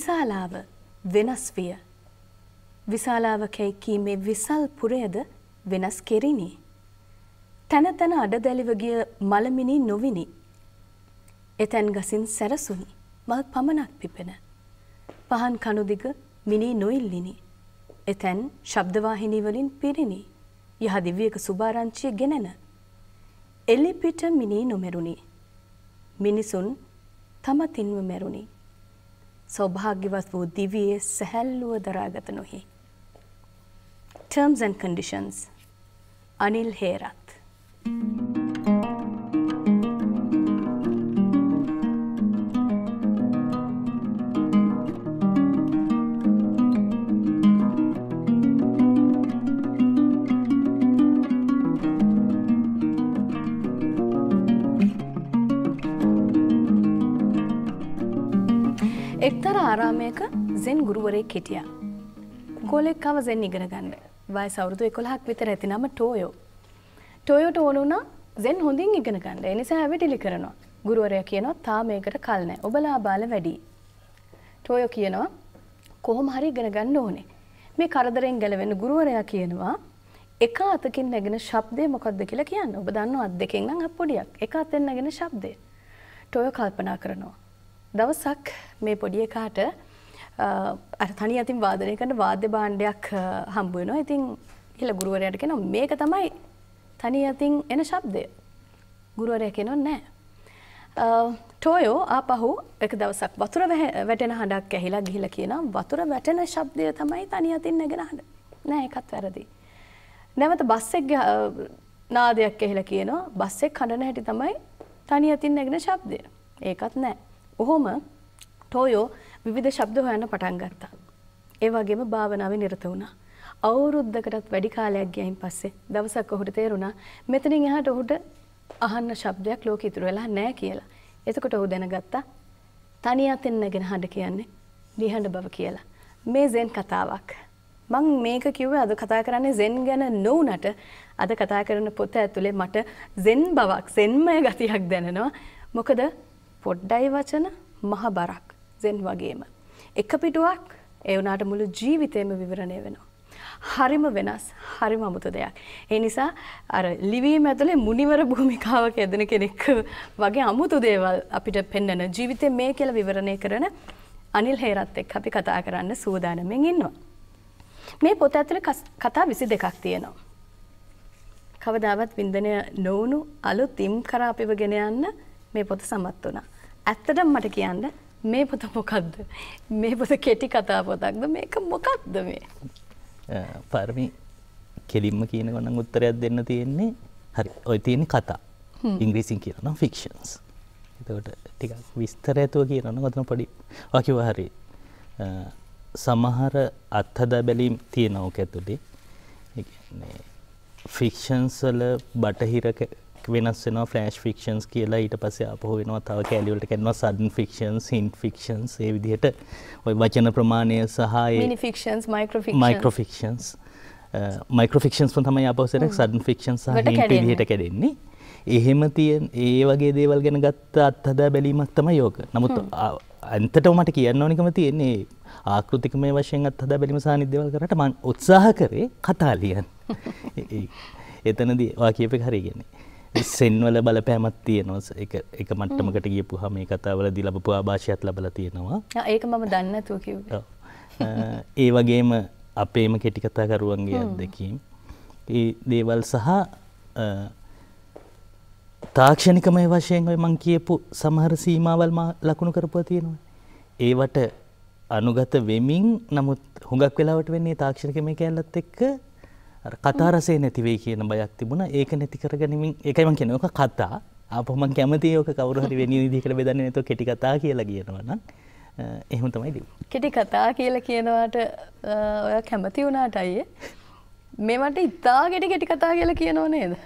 විශාලාව වෙනස් විය. විශාලාවකැයි කීමේ විසල් පුරයද වෙනස් කෙරිණි. තැන තැන අඩදැලිව ගිය මලමිනි නොවිනි. එතැන් ගසින් සැරසුනි මල් පමණක් පිපෙන. පහන් කණුදිග මිනී නොඉල්ලිනි. එතැන් ශබ්දවාහිනී වලින් පිරිණි. යහ දිව්‍යක සුභාරංචිය ගෙනෙන. එලිපිට මිනී නොමෙරුණි. මිනිසුන් තමතින්ව මෙරුණි. සෞභාග්‍යවත් වූ දිවියේ සැහැල්ලුව දරාගත නොහි. Terms and Conditions Anil Herath. Thank you. ආරාමයක සෙන් ගුරුවරයෙක් හිටියා. ගෝලෙක්කව සෙන් ඉගෙන ගන්න. වයස අවුරුදු 11ක් විතර ඇති නම ටෝයෝ. ටෝයෝට ඕන වුණා සෙන් හොඳින් ඉගෙන ගන්න. ඒ නිසා හැවිටිලි කරනවා. ගුරුවරයා කියනවා තා මේකට කල් නැහැ. ඔබලා බාල වැඩි. ටෝයෝ කියනවා කොහොම හරි ඉගෙන ගන්න ඕනේ. මේ කරදරෙන් ගැලවෙන්න ගුරුවරයා කියනවා එක අතකින් නැගෙන ශබ්දය මොකක්ද කියලා කියන්න. ඔබ දන්නවා අත් දෙකෙන් නම් අප්පොඩියක්. එක අතෙන් නැගෙන ශබ්දය. ටෝයෝ කල්පනා කරනවා. දවසක් මේ පොඩිය කාට අර තනි අතින් වාදනයකට වාද්‍ය භාණ්ඩයක් හම්බුවනවා ඉතින් හිල ගුරුවරයට කෙන මේක තමයි තනි අතින් එන ශබ්දය ගුරුවරය කෙනො නෑ. ටෝයෝ ආපහු එක දවසක් වතුර වැටෙන හඬක් ඇහිලා ගිහිල කියන වතුර වැටෙන ශබ්දය තමයි තනි අතින් නැගෙන හඬ නෑ එකත් වැරදි. නැවත බස්සෙක් නාදයක් එහිලා කියනවා බස්සෙක් කඩන හැටි තමයි තනි අතින් නැගෙන ශබ්දය ඒකත් නෑ. ඔහොම ටෝයෝ විවිධ ශබ්ද හොයන්න පටන් ගත්තා. ඒ වගේම භාවනාවේ නිරත වුණා. අවුරුද්දකටත් වැඩි කාලයක් ගියයින් පස්සේ දවසක් ඔහුට තේරුණා මෙතනින් එහාට ඔහුට අහන්න ශබ්දයක් ලෝකෙ ඉතුරු වෙලා නැහැ කියලා. එතකොට ඔහු දැනගත්තා තනිය අතෙන් නැගෙන හඬ කියන්නේ නිහඬ බව කියලා. මේ සෙන් කතාවක්. මං මේක කිව්වේ අද කතා කරන්නේ සෙන් ගැන නොවුනට අද කතා කරන පොත ඇතුලේ මට සෙන් බවක් සෙන්මය ගතියක් දැනෙනවා. මොකද පොඩ්ඩයි වචන මහ බරක් දෙන් වගේම. එක පිටුවක් ඒ වුණාට මුළු ජීවිතේම විවරණය වෙනවා. හරිම වෙනස් හරිම අමුතු දෙයක්. ඒ නිසා අර ලිවීම ඇතුලේ මුනිවර භූමිකාවක යෙදෙන කෙනෙක් වගේ අමුතු දේවල් අපිට පෙන්වන ජීවිතේ මේ කියලා විවරණය කරන අනිල් හේරත් එක්ක අපි කතා කරන්න සූදානම්ෙන් ඉන්නවා. මේ පොත ඇතුලේ කතා 22ක් තියෙනවා. කවදාවත් වින්දනය නොවුණු අලුත් ඉම් කරා අපිව ගෙන යන්න මේ පොත සමත් වුණා. ඇත්තටම මට කියන්න මේ පොත මොකක්ද? මේ පොත කෙටි කතා පොතක්ද? මේක මොකක්ද මේ? පර්මි කෙලින්ම කියනකොට නම් උත්තරයක් දෙන්න තියෙන්නේ හරි. ඔය තියෙන කතා. ඉංග්‍රීසියෙන් කියනවා ෆික්ෂන්ස්. එතකොට ටිකක් විස්තර ඇතුව කියනවා ඔතන පොඩි වාක්‍යව හරි. සමහර අත්හදා බැලීම් තියෙනවා ඔක ඇතුලේ. ඒ කියන්නේ ෆික්ෂන්ස් වල බටහිර වෙනස් වෙනවා ෆ්ලෑෂ් ෆික්ෂන්ස් කියලා ඊට පස්සේ අපහු වෙනවා තව කැලිවලට කරනවා සඩන් ෆික්ෂන්ස් හින්ට් ෆික්ෂන්ස් ඒ විදිහට ওই වචන ප්‍රමාණය සහ ඒ mini fictions micro fictions micro fictions micro fictions තමයි අපහු සරක් සඩන් ෆික්ෂන්ස් සහ හින්ට් විදිහට කැඩෙන්නේ එහෙම තියෙන ඒ වගේ දේවල් ගැන ගත්ත අත්හදා බැලීමක් තමයි යෝග. නමුත් අන්තටම මට කියන්න ඕනිකම තියෙන්නේ ආකෘතික මේ වශයෙන් අත්හදා බැලීම සහ නිදේවල් කරාට මම උත්සාහ කරේ කතා ලියන්න. එතනදී ඔයා කියපේ හරියන්නේ. සෙන්වල බලපෑමත් තියෙනවා එක මට්ටමකට ගියපු හම මේ කතාවල දි ලබපු ආභාෂයත් ලබල තියෙනවා ඒක මම දන්නතුව කිව් ඒ වගේම අපේම කෙටිකතාකරුවන්ගේ අත්දැකීම් ඒ දේවල් සහ තාක්ෂණිකමය වශයෙන් ඔය මං කියපු සමහර සීමාවල් ලකුණු කරපුව තියෙනවා. ඒවට අනුගත වෙමින් නමුත් හුඟක් වෙලාවට වෙන්නේ තාක්ෂණිකමය කැල්ලත් එක්ක කතාරසේ නැතිවේ කියන බයක් තිබුණ ඒක නැති කරගනිමින් ඒකයිම කෙනක කතා අපහම කැමති යෝක කවරුහරි වෙනි දිකට බෙදන්න නතු කෙටි කතා කියලා කියනවන එහෙම තමයි දව. කෙටි කතා කියලා කියනවාට ඔය කැමති වුණාට අයියේ මේමට ඉතා ගෙටි කෙටි කතා කියලා කියනව නේද.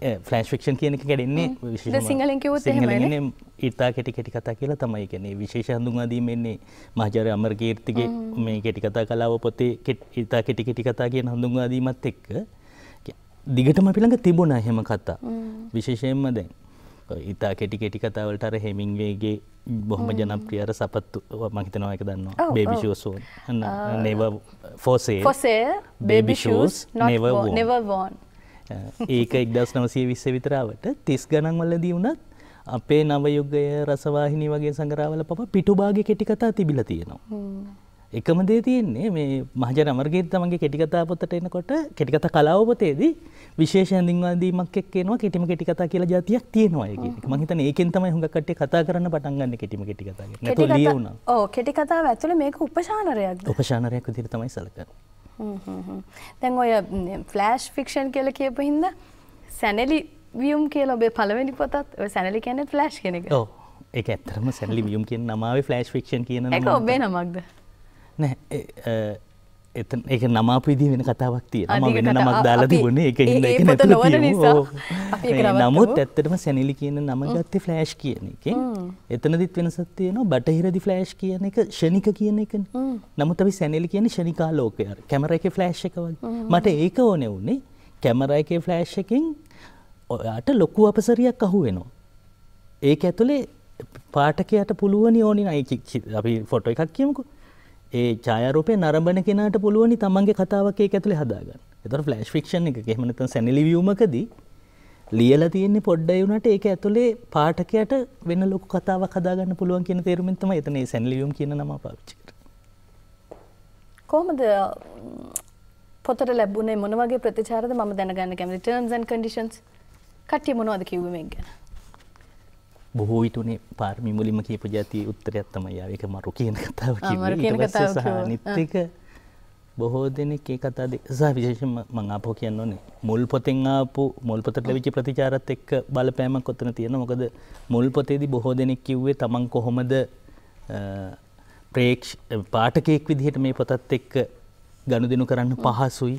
ෆලෑන්ස් ෆික්ෂන් කියනක ගැඩෙන්නේ සිංහලෙන් ඉතා කෙටි කෙටි කතා කියලා තමයි කැනෙ විශේෂ හඳුන්වාදීමන්නේ මහජර අමරකීර්තිගේ මේ කෙටි කතා කලාව පොතේ ඉතා කෙටි කෙටි කතා කියන හඳුන්වාදීමත් එක්ක දිගටම පිළඟ තිබුණ හෙම කතා විශේෂයෙන්ම දැන් ඉතා කෙටි කෙටි කතාවලට අර හෙමින්වේගේ බොහොම ජනප්‍රියර සපත්තු මහිතනවා එක දන්නවා බේබිෂූසෝන් නෙව ෆෝසේ බේබිෂූස් නෙවවෝන් ඒක එක්දස් නවසය විස්ස විතරාවට තිස් ගණන්වලදී වුණත් අපේ නවයුගය රසවාහිනි වගේ සඟරාවල පප පිටුබාග කෙටිකතා තිබිල තියෙනවා. එකම දේ තියෙන්නේ මේ මහජන අමර්ගේත් තමන්ගේ කෙටිකතා පොතට එනකොට කෙටිකත කලාවපතේදී විශේෂන්දිංවාදීමක් එක්කේනවා කෙටිම කෙටිකතා කියලා ජාතියක් තියෙනවා ඒක. මම හිතන්නේ ඒකෙන් තමයි හුඟක් කට්ටිය කතා කරන්න පටන් ගන්න කෙටිම කෙටිකතා. නැතෝ ලියුණා. ඔව් කෙටිකතාව ඇතුළේ මේක උපශානරයක්ද? උපශානරයක් විදිහට තමයි සැලකන්නේ. දැන් ඔය ෆ්ලෑෂ් ෆික්ෂන් කියල කියපු හින්ද සැනලි වියම් කියල ඔබේ පළවෙනි පොතත් සැනලි කියන ෆ්ලෑෂ් කෙනෙක එක ඇත්තරම සැනලි වියම් කියෙන් නමාව ෆ්ලෑෂ් ෆික්ෂන් කියන ඔබේ නමක්ද නෑ එත එක නමාපීදී වෙන කතාවක් තිය ම වෙන නමක් දාලා තිබුණ එක හිද එක නැතු නමුත් ඇත්තටම සැනිලි කියන නම ගත්තේ ෆ්ලෑෂ් කියන එක එතනදිත් වෙනසත් තියන බටහිරදි ෆ්ලෑෂ් කියන එක ෂණික කියන එක නමුත් අපි සැනිලි කියන ෂණිකා ලෝකය කැමර එක ෆ්ලෑෂ් එකවල් මට ඒක ඕනෙ වුණේ කැමර එකේ ෆ්ලෑෂ් එකෙන් ඔයාට ලොකු අපසරයක් අහු වෙනවා ඒක ඇතුළේ පාටකයට පුළුවනි ඕනි නයි අපි ෆොටෝ එකක් කියමුකු ඒ චායරූපය නරඹන කෙනට පුළුවනි තමන්ගේ කතාවක් ඒක ඇතුළේ හදාගන්න. ඒතර ෆ්ලෑෂ් ෆික්ෂන් එක එහෙම නැත්නම් සැනිලි ව්‍යුමකදී ලියලා තියෙන්නේ පොඩ්ඩයි වුණාට ඒක ඇතුලේ පාඨකයට වෙන ලොකු කතාවක් හදාගන්න පුළුවන් කියන තේරුමෙන් තමයි එතන ඒ සැනලියුම් කියන නම පාවිච්චි කරන්නේ. කොහොමද පොතට ලැබුණේ මොන වගේ ප්‍රතිචාරද මම දැනගන්න කැමතියි. terms and conditions කට්ටිය මොනවද කිව්වේ මේක ගැන? බොහෝ විටනේ පාර්මි මුලින්ම කියපු ජාති උත්තරයක් තමයි ආවේ. ඒක මරු කියන කතාව කිව්වේ. ඊට පස්සේ සහ අනිත් එක බොහෝ දෙනෙක් ඒ කතා දෙක සහ විශේෂයෙන්ම මම ආපහු කියන්න ඕනේ. මුල් පොතෙන් ආපු මුල් පොතට ලැබිච්ච ප්‍රතිචාරات එක්ක බලපෑමක් ඔතන තියෙනවා. මොකද මුල් පොතේදී බොහෝ දෙනෙක් කිව්වේ Taman කොහොමද ප්‍රේක්ෂ පාඨකයෙක් විදිහට මේ පොතත් එක්ක ගනුදෙනු කරන්න පහසුයි.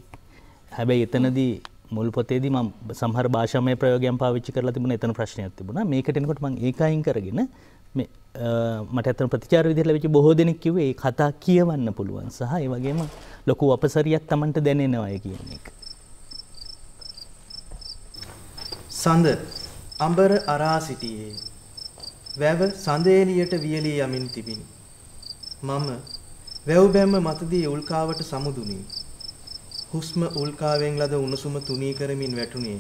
හැබැයි එතනදී මුල් පොතේදී ම සහර භාෂමය ප්‍රයෝගයන් පාවිච්චි කරලා තිබුණ එතන ප්‍රශ්නයක් තිබුණ මේකටනකොට මං ඒකයින් කරගෙන මට ඇතන ප්‍රතිචාර විදිහල වෙච්ච බොහෝ දෙනෙක් කිව්ව ඒ කතා කියවන්න පුළුවන් සහ ඒ වගේම ලොකු අපසරියක් Tamanට දැනෙනවාය කියන එක. සඳ අඹර අරා සිටියේ වැව සඳේලියට වියලී යමින් තිබිනි. මම වැව්බැම්ම මතදී උල්කාවට සමුදුනී. හුස්ම උල්කාවෙන් ලද උණුසුම තුනී කරමින් වැටුණේ.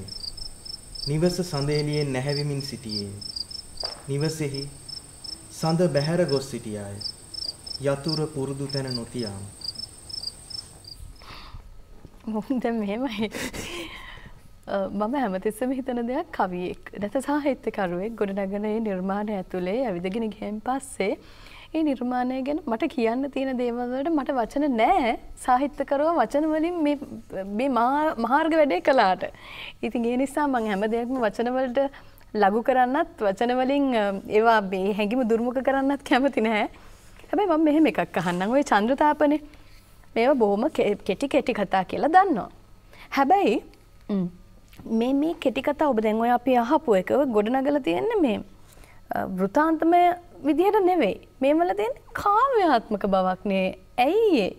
නිවස සඳේලියෙන් නැහැවිමින් සිටියේ. නිවසෙහි සඳ බැහැර ගොස් සිටියාය. යතුරු පුරුදු තැන නොතියාම. මොකද මෙහෙමයි. මම හැමතිස්සම හිතන දෙයක් කවියෙක් නැත සාහිත්‍යකරුවෙක් ගොඩනගන නිර්මාණ ඇතුලේ ඇවිදගෙන ගියන් පස්සේ ඒ නිර්මාණය ගැන මට කියන්න තියෙන දේවල්වලට මට වචන නෑ සාහිත්‍යකරව වචන වලින් මේ මේ මාර්ග වැඩේ කළාට. ඉතින් ඒ නිසා මම හැම දෙයක්ම වචන වලට ලඝු කරන්නත් වචන වලින් ඒවා මේ හැඟීම දුර්මුඛ කරන්නත් කැමති නැහැ. හැබැයි මම මෙහෙම එකක් අහන්නම්. ওই චන්ද්‍රතාපනේ මේව බොහොම කෙටි කෙටි කතා කියලා දන්නවා. හැබැයි මේ මේ කෙටි කතා ඔබ දැන් ඔය අපි අහපු එක ගොඩනගලා තියෙන්නේ මේ වෘතාන්තමය විදිහට නෙවෙයි. මේ වල තියෙන කාව්‍යාත්මක බවක් නේ. ඇයි ඒ?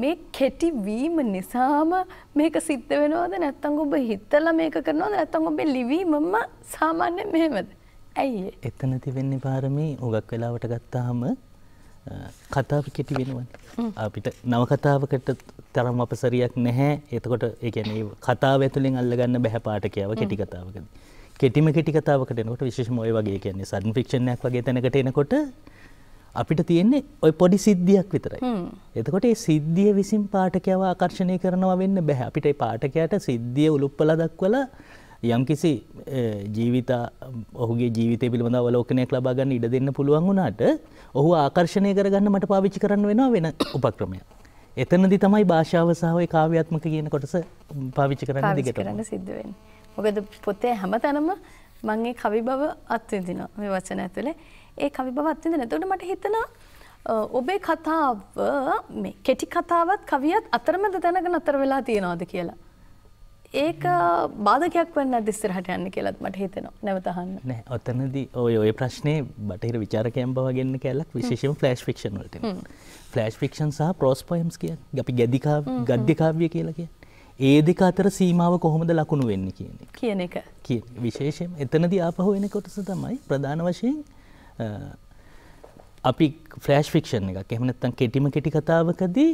මේ කෙටි වීම නිසාම මේක සිද්ධ වෙනවද නැත්නම් ඔබ හිතලා මේක කරනවද නැත්නම් ඔබේ ලිවීමම සාමාන්‍ය මෙහෙමද? ඇයි ඒ? එතන තිබෙන්නේ පාරමී උගක් වෙලාවට ගත්තාම කතාව කෙටි වෙනවනේ. අපිට නව කතාවකට තරම් අපසරියක් නැහැ. එතකොට ඒ කියන්නේ කතාව ඇතුලෙන් අල්ලගන්න බෑ පාඨකයව කෙටි කතාවකදී. කෙටිම කෙටිකතාවකට එනකොට විශේෂම ඔය වගේ කියන්නේ සඩන් ෆික්ෂණයක් වගේ තැනකට එනකොට අපිට තියෙන්නේ ඔය පොඩි සිද්ධියක් විතරයි. එතකොට ඒ සිද්ධිය විසින් පාඨකයව ආකර්ෂණය කරනවා වෙන්න බැහැ. අපිට ඒ පාඨකයාට සිද්ධිය උලුප්පලා දක්වලා යම්කිසි ජීවිත ඔහුගේ ජීවිතය පිළිබඳ අවලෝකනයක් ලබා ගන්න ඉඩ දෙන්න පුළුවන් වුණාට ඔහු ආකර්ෂණය කරගන්න මට පාවිච්චි කරන්න වෙනවා වෙන උපක්‍රමයක්. එතනදි තමයි භාෂාව සහ ඒ කාව්‍යාත්මක කියන කොටස පාවිච්චි කරන්න දිගට කරන්න සිද්ධ වෙන්නේ. මොකද පොතේ හැමතැනම මං ඒ කවි බව අත්විඳිනවා මේ වචන ඇතුලේ. ඒ කවි බව අත්විඳින. එතකොට මට හිතෙනවා ඔබේ කතාව මේ කෙටි කතාවත් කවියත් අතරමැද තැනක නතර වෙලා තියෙනවද කියලා. ඒක බාධකයක් වෙන්න ඉස්සරහට යන්න කියලාත් මට හිතෙනවා. නැවත අහන්න. නෑ ඔතනදී ඔය ඔය ප්‍රශ්නේ බටහිර විචාරකයන් බව ගෙන්න කැලක් විශේෂයෙන්ම ෆ්ලෑෂ් ෆික්ෂන් වලට. ෆ්ලෑෂ් ෆික්ෂන් සහ ප්‍රොස් පොයම්ස් කියන්නේ අපි ගද්‍ය කාව්‍ය කියලා කියන්නේ. ඒ දෙක අතර සීමාව කොහොමද ලකුණු වෙන්න කියන කියන එක විශේෂයෙන් එතනද ආපහු වෙන කොටස තමයි ප්‍රධාන වශයෙන් අපි ෆ්‍රෑෂ් ෆික්ෂන් එක එහමනත්තන් කෙටිම කෙටි කතාවකදී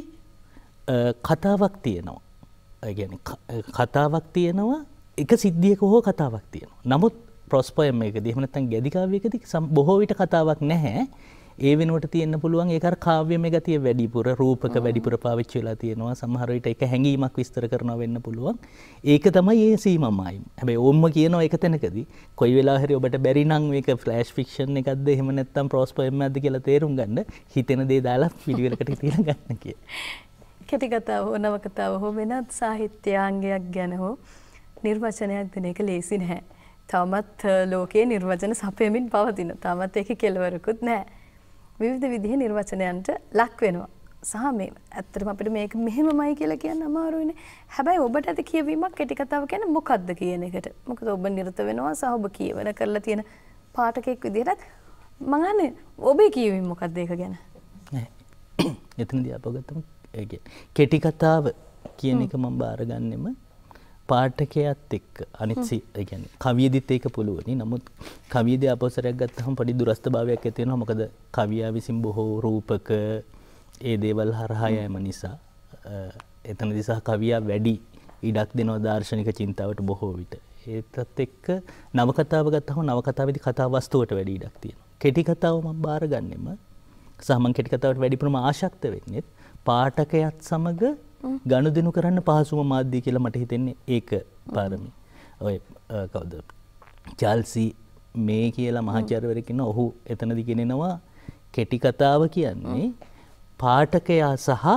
කතාවක් තියෙනවා කතාවක් තියෙනවා එක සිද්ධියක හෝ කතාවක් තියෙනවා නමුත් ප්‍රොස්පයම් එක දෙහමනත්තන් ගැදිකාවයකති සම් බොහෝවිට කතාවක් නැහැ ඒ වෙනුවට තියෙන්න පුළුවන් ඒක කාව්‍යමය ගතිය වැඩිපුර රූපක වැඩිපුර පාවිච්චි වෙලා තියෙනවා සමහර විට ඒක හැඟීමක් විස්තර කරනවා වෙන්න පුළුවන්. ඒක තමයි ඒ සීමමයි. හැබැයි ඕම්ම කියනවා ඒක තැනකදී කොයි වෙලාව හරි ඔබට බැරි නම් මේක ෆ්ලෑෂ් ෆික්ෂන් එකක්ද එහෙම නැත්නම් ප්‍රොස් පොයම් එකක්ද කියලා තේරුම් ගන්න හිතෙන දේ දාලා පිළිවෙලකට තියලා ගන්න කියලා. කෙටිකතාව හෝ නවකතාව හෝ වෙනත් සාහිත්‍යාංගයක් ගැන හෝ නිර්වචනයක් දෙන එක ලේසි නැහැ. තවමත් ලෝකයේ නිර්වචන සපයමින් පවතින. තවමත් ඒක කෙලවරකුත් නැහැ. විවිධ විදිහේ නිර්වචනයන්ට ලක් වෙනවා. සහ මේ ඇත්තටම අපිට මේක මෙහෙමමයි කියලා කියන්න අමාරුයිනේ. හැබැයි ඔබට ඇති කියවීමක් කෙටි කතාව කියන්නේ මොකක්ද කියන එකට. මොකද ඔබ නිරත වෙනවා සහ ඔබ කියවන කරලා තියෙන පාඨකෙක් විදිහටත් මම අහන්නේ ඔබේ කියවීම මොකක්ද ඒක ගැන? නෑ. එතනදී අපගත්තම කෙටි කතාව කියන එක මම බාරගන්නෙම පාටකයත් එක්ක අනිත්සි ගැන කවියදිත් ඒක පුළුවනි නමුත් කවිද අපසරයක් ගත්තහම පඩි දුරස්ථ භාවයක් ඇතියෙන මොකද කවියා විසින් බොහෝ රූපක ඒ දේවල් හරහායෑම නිසා එතන දිසා කවියා වැඩි ඉඩක් දෙනවා දර්ශනික චින්තාවට බොහෝ විට ඒතත් එක්ක නවකතාව ගත්තහම නවකතාවදි කතාවස්තුවට වැඩි ඉඩක් තියෙන කෙටි කතාවම බාරගන්නෙම සහමන් කෙටි කතාවට වැඩිපුරම ආශක්ත වෙන්නෙත් පාටකයත් සමඟ ගනුදෙනු කරන්න පහසුම මාධ්‍යය කියලා මට හිතෙන්නේ ඒක පාරමි. ඔය කවද චල්සි මේ කියලා මහාචාර්යවරකින්න ඔහු එතනදිගෙනෙනවා කෙටි කතාව කියන්නේ පාඨකයා සහ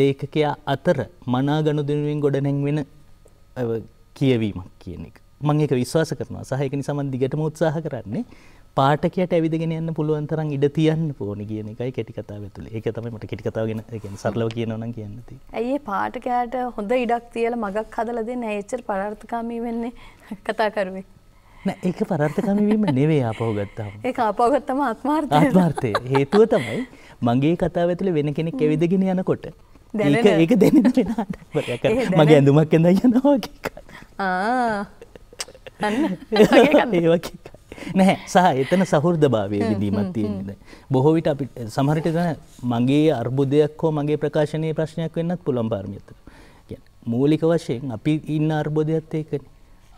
ලේඛකයා අතර මනා ගනුදෙනුවෙන් ගොඩනැංවෙන කියවීමක් කියන එක. මං ඒක විශ්වාස කරනවා සහ ඒක නිසා මම දිගටම උත්සාහ කරන්නේ පාටකයට ඇවිදගෙන යන්න පුළුවන් තරම් ඉඩ තියන්න ඕනි කියන එකයි කෙටි කතාව ඇතුළේ. ඒක තමයි මට කෙටි කතාව ගැන කියන්නේ සරලව කියනවා නම් කියන්න තියෙන්නේ. ඇයි ඒ පාටකයට හොඳ ඉඩක් තියලා මගක් හදලා දෙන්නේ? ඇයි එච්චර පරාර්ථකාමී වෙන්නේ කතාකරුවෙක්? නෑ ඒක පරාර්ථකාමී වීම නෙවෙයි ආපහු ගත්තාම. ඒක ආපහු ගත්තම ආත්මార్థය. ආත්මార్థය. හේතුව තමයි මගේ කතාව ඇතුළේ වෙන කෙනෙක් ඇවිදගෙන යනකොට ඒක ඒක දැනෙන වෙනාට මගේ ඇඳුමක් ඇඳ යනවා වගේ එකක්. ආ. අන්න. ඒ වගේ එකක්. නැහැ සහ එතන සහෘදභාවය විඳීමක් තියෙන්නේ. බොහෝ විට අපි සමහර විට මගේ අර්බුදයක් හෝ මගේ ප්‍රකාශනයේ ප්‍රශ්නයක් වෙන්නත් පුළුවන් පාරමිතට. මූලික වශයෙන් අපි ඉන්න අර්බුදයත් ඒකනේ.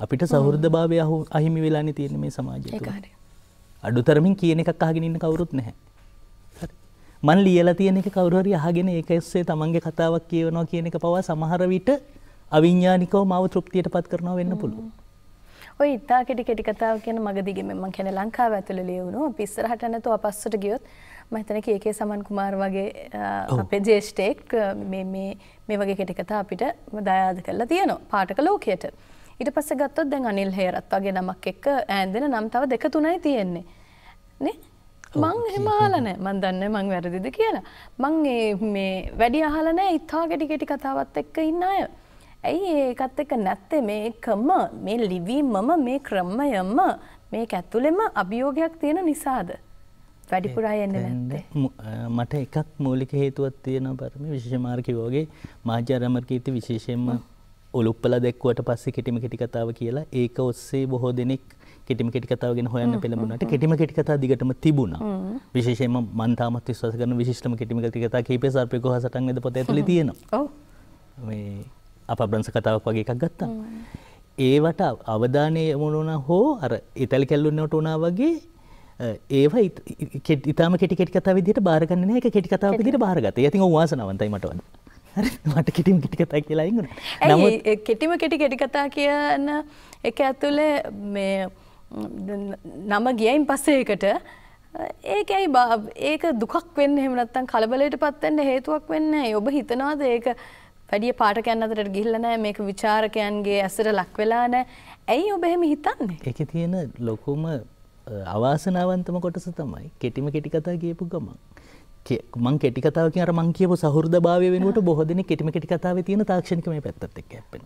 අපිට සහෘදභාවය අහිමි වෙලානේ තියෙන්නේ මේ සමාජය තුළ. අඩුතරමින් කියන එකක් අහගෙන ඉන්න කවුරුත් නැහැ. මන් ලියලා තියෙන එක කවුරු හරි අහගෙන ඒක ඇස්සේ තමන්ගේ කතාවක් කියවනවා කියන එක පවා සමහර විට අවිඥානිකව මාව තෘප්තියටපත් කරනවා වෙන්න පුළුවන්. ඔය ඉතා කෙටි කෙටි කතාව කියන මගදිගෙම මම කියන්නේ ලංකාව ඇතුළේ ලියවුණු අපි ඉස්සරහට නැතුව අපස්සට ගියොත් මම හිතන්නේ කේකේ සමන් කුමාර් වගේ අපේ ජ්‍යෙෂ්ඨෙක් මේ මේ මේ වගේ කෙටි කතා අපිට දායාද කරලා තියෙනවා පාඨක ලෝකයට. ඊට පස්සේ ගත්තොත් දැන් අනිල් හේරත් වගේ නමක් එක්ක ඈඳෙන නම් තව දෙක තුනයි තියෙන්නේ. නේ? මං එහෙම අහලනෑ මන් දන්න මං වැරදිද කියලා. මං මේ වැඩි අහලනෑ ඉත්තා ගෙටි ගෙටි කතාවත් එක්ක ඉන්න අය. ඇයි ඒකත් එක නැත්තේ මේකම මේ ලිවීමම මේ ක්‍රමයම මේ ඇතුළෙම අභියෝගයක් තියෙන නිසාද. වැඩිපුරා එන්න නැත්තේ. මට එකක් මූලික හේතුවත් තියෙන පරම විශෂමාර්කිවෝගේ මාජ්‍යරමර්කීති විශේෂයෙන්ම ඔලුප්පල දැක්වට පස්සේ කෙටිම කෙටිකතාව කියලා ඒක ඔස්සේ බොහෝ දෙනෙක් කෙටිම කෙටිකතාවගෙන හොයන්න පෙළඹුණට කෙටිම කෙටිකතා දිගටම තිබුණ විශේෂම මන්තාමත් විශ්වාස කරන විශිෂ්ටම කෙටිම කෙටිකතා කීපේ සර්පයකෝ හසටන් වෙද පොත ඇතුළේ තියෙනවා. අපබ්‍රංශ කතාවක් වගේ එකක් ගත්තා. ඒවට අවධානය යමුණුන හෝ අර ඉතැලි කැල්ලුන්නට උනා වගේ ඒවා ඉතාම කෙටිකෙට කතා විදිට බාරගන්න එක කෙටි කතාව විදිට බාරගත ඇති වාසනවන්තයි මටවද මට කෙටිම කෙටි කතා කියලා ඉන්න නමුත් කෙටිම කෙටි කෙටි කතා කියන්න එක ඇතුළේ මේ නම ගියයින් පස්සේකට ඒකයි ඒක දුකක් වෙන්න හෙමනත්තන් කලබලට පත්වෙන්න හේතුවක් වෙන්න ඔබ හිතනවාද ඒක පැඩිය පාටකයන් අතරට ගිහිල්ලා නැහැ මේක ਵਿਚාරකයන්ගේ ඇසට ලක් වෙලා නැහැ ඇයි ඔබ එහෙම හිතන්නේ ඒකේ තියෙන ලොකුම අවාසනාවන්තම කොටස තමයි කෙටිම කෙටි කතා කියපු ගමන් මං කෙටි කතාවක අර මං කියපු සහෘදභාවය වෙනුවට බොහෝ දෙනෙක් කෙටිම කෙටි කතාවේ තියෙන තාක්ෂණික මේ පැත්තත් එක්ක හැප්පෙන.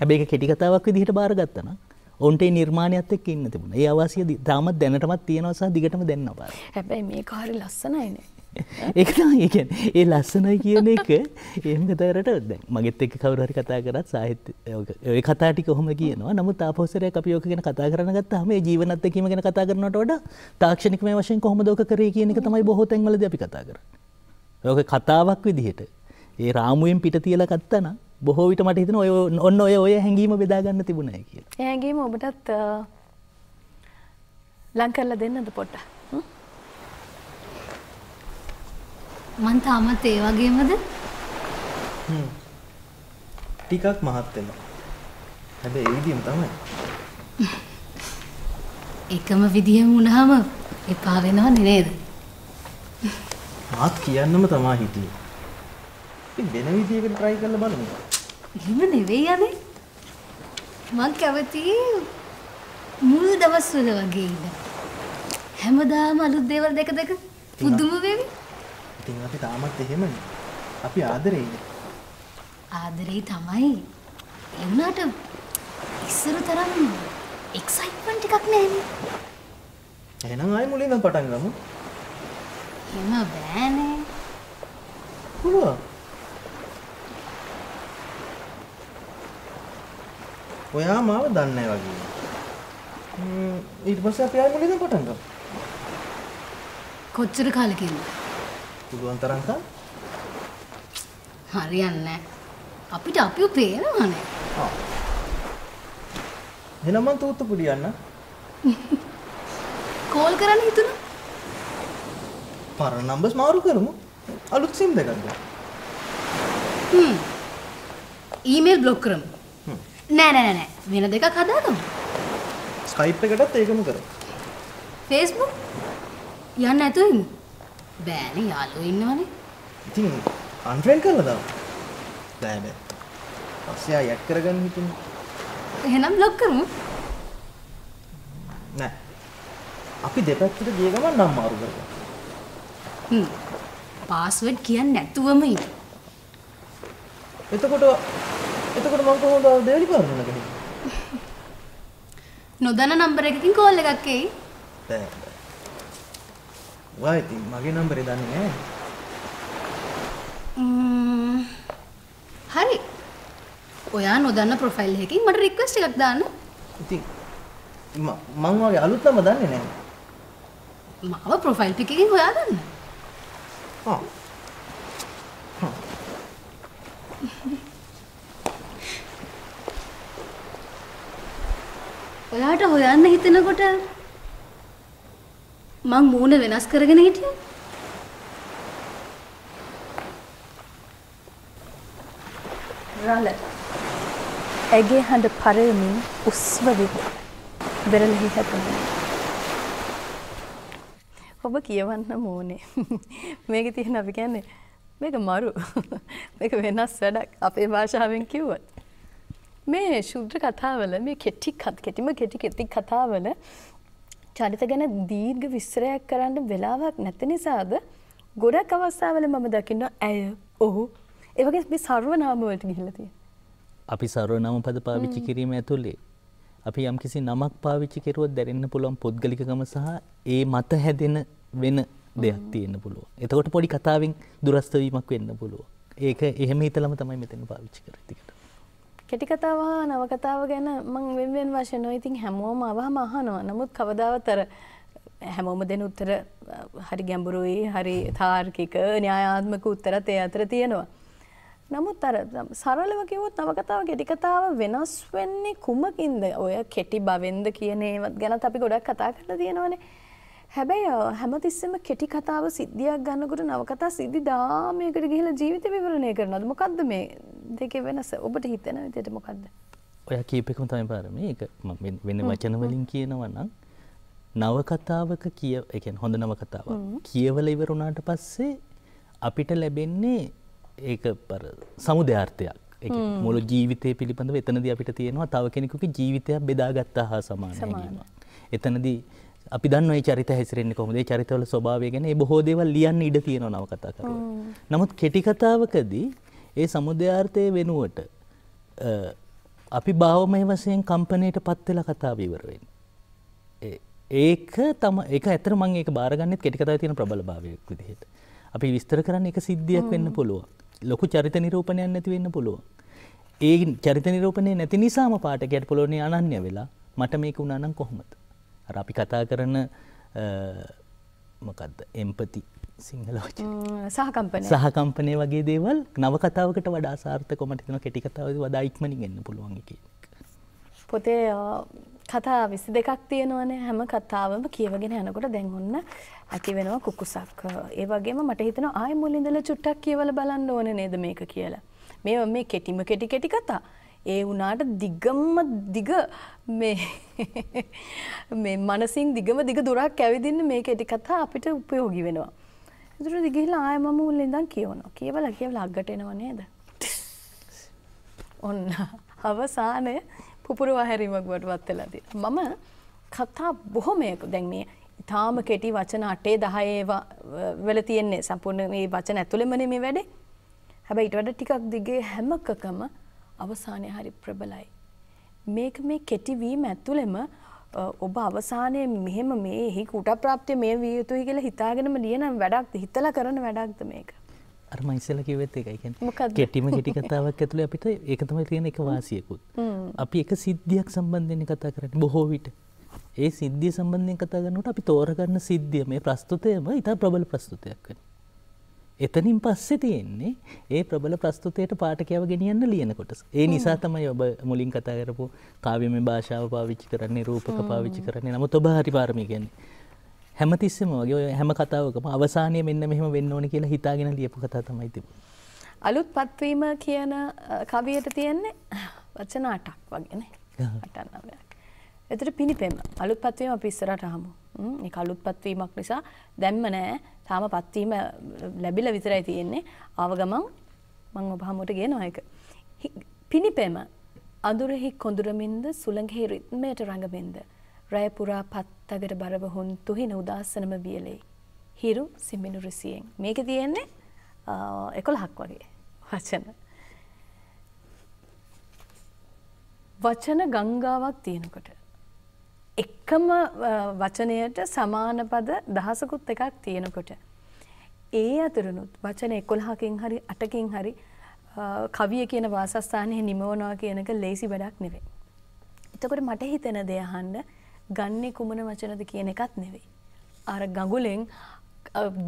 හැබැයි ඒක කෙටි කතාවක් විදිහට බාරගත්තා නම් ඔන්ට නිර්මාණයත් එක් ඉන්න තිබුණ ඒ අවාසිය තාමත් දැනටමත් තියෙනවා සහ දිගටම දෙන්න බා. හැබැයි මේක හරි ලස්සනයිනේ. ඒකතයි ඒ ඒ ලස්සන කියන එක ඒම කතරට මගෙත් එක් කවරහරි කතා කරත් සාහිත්‍ය ඔය කතාටි කොහොම කියනවා නමුත් ආපෝසරය අපි යෝක ගැන කතා කරන ගත්තා මේ ජීවනත් එකීම ගැන කතා කරනට වඩා තාක්ෂණික මේ වශයෙන් කොහොම දෝක කරේ කියන එක තමයි බොහෝ තැන්වලදී අපි කතා කරන්නේ. ඔක කතාවක් විදිහට ඒ රාමුවෙන් පිට තියලා ගත්තා නම් බොහෝ විට මට හිතෙන ඔය ඔන්න ඔය ඔය හැඟීම බෙදා ගන්න තිබුණයි කියලා. ඒ හැඟීම ඔබටත් ලං කරලා දෙන්නද පොඩ්ඩක්? මං තාමත් ඒ වගේමද? හ්ම්. ටිකක් මහත් වෙනවා. හැබැයි ඒ විදිහම තමයි. එකම විදිහම වුණාම එපා වෙනවනේ නේද? මාත් කියන්නම තමා හිතුවේ. ඉතින් වෙන විදිහකට try කරලා බලමු. එහෙම නෙවෙයි අනේ. මං කැමති මුල් දවස් වල වගේ ඉන්න. හැමදාම අලුත් දේවල් දෙක දෙක පුදුම වෙවි. ඉතින් අපි තාමත් එහෙමනේ. අපි ආදරේනේ. ආදරේ තමයි. ඒ වුණාට ඉස්සර තරම් එක්සයිට්මන්ට් එකක් නෑනේ. එහෙනම් ආයෙ මුලින්ම පටන් ගමු. එහෙම බෑනේ. පුළුවන්. ඔයා මාව දන්නේ වගේ. ඊට පස්සේ අපි ආයෙ මුලින්ම පටන් ගමු. කොච්චර කාලෙකින්ද? පුළුවන් තරම් කල්. හරියන්නේ නැහැ. අපිට අපිව පේනවනේ. ඔව්. එහෙනම් මං තූත්තු පුඩියන්න. කෝල් කරන්න හිතුණා. පරණ නම්බර්ස් මාරු කරමු. අලුත් සිම් දෙකක් ගන්න. හ්ම්. ඊමේල් බ්ලොක් කරමු. නෑ නෑ නෑ වෙන දෙකක් හදාගමු. ස්කයිප් එකටත් ඒකම කරමු. Facebook යන්න ඇතුවෙමු. බෑනේ යාළුවෝ ඉන්නවනේ. ඉතින් අන්ෆ්‍රෙන්ඩ් කරලා දාමු. බෑ බෑ. පස්සේ ආයෙත් කරගන්න හිතුනේ. එහෙනම් බ්ලොක් කරමු. නෑ. අපි දෙපැත්තට ගිය ගමන් නම් මාරු කරගමු. හ්ම්. පාස්වර්ඩ් කියන්නේ නැතුවම ඉන්න. එතකොට එතකොට මම කොහොමද දෙවනි පාර නගන්නේ? නොදන්න නම්බර එකකින් කෝල් එකක් එයි. බෑ. ඔයා ඉතින් මගේ නම්බරේ දන්නේ නැහැ. හරි. ඔයා නොදන්න ප්‍රොෆයිල් එකකින් මට රික්වෙස්ට් එකක් දාන්න. ඉතින් මම වගේ අලුත් නම දන්නේ නැහැ. මාව ප්‍රොෆයිල් පික් එකකින් හොයාගන්න. ආ. ඔයාට හොයන්න හිතනකොට මං මූණ වෙනස් කරගෙන හිටියා. රළ ඇගේ හඬ පරවමින් උස්ව විද බෙරළෙහි හැපුණා. ඔබ කියවන්න ඕනේ. මේකේ තියෙන අපි කියන්නේ මේක මරු. මේක වෙනස් වැඩක් අපේ භාෂාවෙන් කිව්වොත්. මේ ශුද්‍ර කතාවල මේ කෙටි කෙටිම කෙටි කෙටි කතාවල චරිත ගැන දීර්ඝ විස්තරයක් කරන්න වෙලාවක් නැති නිසාද ගොඩක් අවස්ථාවල මම දකින්න ඇය ඔහු ඒවගේ මේ සර්වනාමවලට ගිහිල්ලා තියෙනවා. අපි සර්වනාම පද පාවිච්චි කිරීම ඇතුලේ අපි යම්කිසි නමක් පාවිච්චි කරුවොත් දැනෙන්න පුළුවන් පුද්ගලිකකම සහ ඒ මත හැදෙන වෙන දෙයක් තියෙන්න පුළුවන්. එතකොට පොඩි කතාවෙන් දුරස්ත වීමක් වෙන්න පුළුවන්. ඒක එහෙම හිතලම තමයි මෙතන පාවිච්චි කරන්නේ. කෙටිකතාව හා නවකතාව ගැන මං වෙන්වෙන් වශයෙන් ඉතින් හැමෝම අවහම අහනවා. නමුත් කවදාවත් අර හැමෝම දෙන උත්තර හරි ගැඹුරුයි, හරි තාර්කික, න්‍යායාත්මක උත්තරත් ඒ අතර තියෙනවා. නමුත් අර සරලව කිව්වොත් නවකතාව කෙටිකතාව වෙනස් වෙන්නේ කුමකින්ද? ඔය කෙටි බවෙන්ද කියන ඒවත් ගැනත් අපි ගොඩක් කතා කරලා තියෙනවානේ. හැබැයි හැමතිස්සෙම කෙටි කතාව සිද්ධියක් ගන්නකොට නවකතා සිද්ධි දාමයකට ගිහිලා ජීවිත විවරණය කරනවද? මොකද්ද මේ දෙකේ වෙනස? ඔබට හිතෙන විදිහට මොකද්ද? ඔය කීප එකම තමයි පාර මේක මම වෙන වචන වලින් කියනවා නම් නවකතාවක කිය ඒ කියන්නේ හොඳ නවකතාවක් කියවලා ඉවර වුණාට පස්සේ අපිට ලැබෙන්නේ ඒක අර සමුදයාර්ථයක්. මුළු ජීවිතය පිළිබඳව එතනදී අපිට තියෙනවා තව කෙනෙකුගේ ජීවිතයක් බෙදාගත්තා හා සමාන හැඟීමක්. එතනදී අපි දන්න ඒ චරිත හැසිරෙන්නේ කොහොමද? ඒ චරිතවල ස්වභාවය ගැන ඒ බොහෝ දේවල් ලියන්න ඉඩ තියෙනවා නවකතා කරුවෝ. නමුත් කෙටි කතාවකදී ඒ සමුදයාර්ථයේ වෙනුවට අපි භාවමය වශයෙන් කම්පණයට පත් වෙලා කතාව ඉවර වෙන්නේ. ඒක තම ඒක ඇත්තට මම ඒක බාරගන්නෙත් කෙටි කතාවේ තියෙන ප්‍රබලභාවයක් විදිහට. අපි විස්තර කරන්නේ ඒක සිද්ධියක් වෙන්න පුළුවන්. ලොකු චරිත නිරූපණයක් නැති වෙන්න පුළුවන්. ඒ චරිත නිරූපණය නැති නිසාම පාඨකයට පොළොනේ අනන්‍ය වෙලා මට මේක වුණා නම් කොහොමද? අපි කතා කරන මොකක්ද එම්පති සිංහල සහකම්පන සහකම්පනය වගේ දේවල් නවකතාවකට වඩා සාර්ථකොමටිතන කෙටිකතාව වඩා ඉක්මනි ගන්න පුළුවන් එක. පොතේ කතා විසි දෙකක් තියෙනවන හැම කතාවම කියවගෙන යනකොට දැන්ඔන්න ඇති වෙනවා කුකුසක් ඒ වගේම මට හිතන ආය මුලින්දල චුට්ටක් කියවල බලන්න ඕන නේද මේක කියලා. මේ මේ කෙටිම කෙටි කෙටි කතා ඒ වුණාට දිගම්ම දිග මේ මේ මනසින් දිගම දිග දුරක් ඇවිදින්න මේ කෙටි කතා අපිට උපයෝගි වෙනවා. එතකොට දිගිහිලා ආයෙ මම මුල් ඉඳන් කියවනවා. කියවලා කියවලා අග්ගට එනවා නේද? ඔන්න අවසානයේ පුපුරවා හැරීමක් වඩවත් වෙලා තියෙනවා. මම කතා බොහොමයක දැන් මේ ඉතාම කෙටි වචන අටේ දහයේ වෙල තියෙන්නේ සම්පූර්ණ මේ වචන ඇතුළෙමනේ මේ වැඩේ. හැබැයි ඊට වඩා ටිකක් දිගේ හැමකකම අවසානය හරි ප්‍රබලයි. මේක මේ කෙටිවීම ඇතුළෙම ඔබ අවසානය මෙහෙම මේ හි කුට ප්‍රාප්තිය මේ විය යුතුයි කියලා හිතාගෙනම ලියනම් වැඩක් හිතල කරන වැඩක්ද මේක. අරම ඉස්සල කිවත් එකයිකෙන් කෙටිම කෙටි කතාවක් ඇතුළ අපිට ඒකතමයි තියෙන එක වාසියකුත්. අපි එක සිද්ධියක් සම්බන්ධයන කතා කරට බොහෝ විට. ඒ සිද්ධිය සම්බන්ධයෙන් කතා ගන්නට අපි තෝරගන්න සිද්ධිය මේ ප්‍රස්තුතයම ඉතා ප්‍රබල ප්‍රස්තුතයක් වෙන. එතනින් පස්සේ තියෙන්නේ ඒ ප්‍රබල ප්‍රස්තුතයට පාටකයව ගෙනියන්න ලියන කොටස. ඒ නිසා තමයි ඔබ මුලින් කතා කරපු කාව්‍යමය භාෂාව පාවිච්චි කරන්නේ රූපක පාවිච්චි කරන්නේ. නමුත් ඔබ හරි පාරමී කියන්නේ. හැමතිස්සෙම වගේ ඔය හැම කතාවකම අවසානය මෙන්න මෙහෙම වෙන්න ඕනේ කියලා හිතාගෙන ලියපු කතා තමයි තිබුණේ. අලුත් පත්වීම කියන කවියට තියෙන්නේ වචන 8ක් වගේ නේ. 8ක්. එතකොට පිනිපෙම අලුත් පත්වීම අපි ඉස්සරහට අහමු. මේක අලුත් පත්වීමක් නිසා දැම්ම නෑ තාම පත්වීම ලැබිල විතරයි තියෙන්නේ ආවගමන් මං ඔබහමට ගේ නොයක. පිණිපෙම අඳුරෙහි කොඳුරමින්ද සුළඟෙහි රිත්මයට රඟමින්ද. රැයපුරා පත්තකට බරවහුන් තුහින උදස්සනම වියලෙයි. හිරු සිමිනු රිසියෙන්. මේක තියෙන්නේ එකොළ හක් වගේ වචන. වචන ගංගාවක් තියෙනකොට. එකම වචනයට සමානපද දහසකුත් එකක් තියෙනකොට. ඒ අතුරනුත් වචන එකොල්හකින් හරි අටකින් හරි කවිය කියන වාසස්ථානය නිමවනවා කියනක ලේසි වැඩක් නෙවේ. එතකොට මට හිතෙන දෙයහන්ඩ ගන්නේ කුමන වචනද කියන එකත් නෙවෙයි. අර ගඟුලෙන්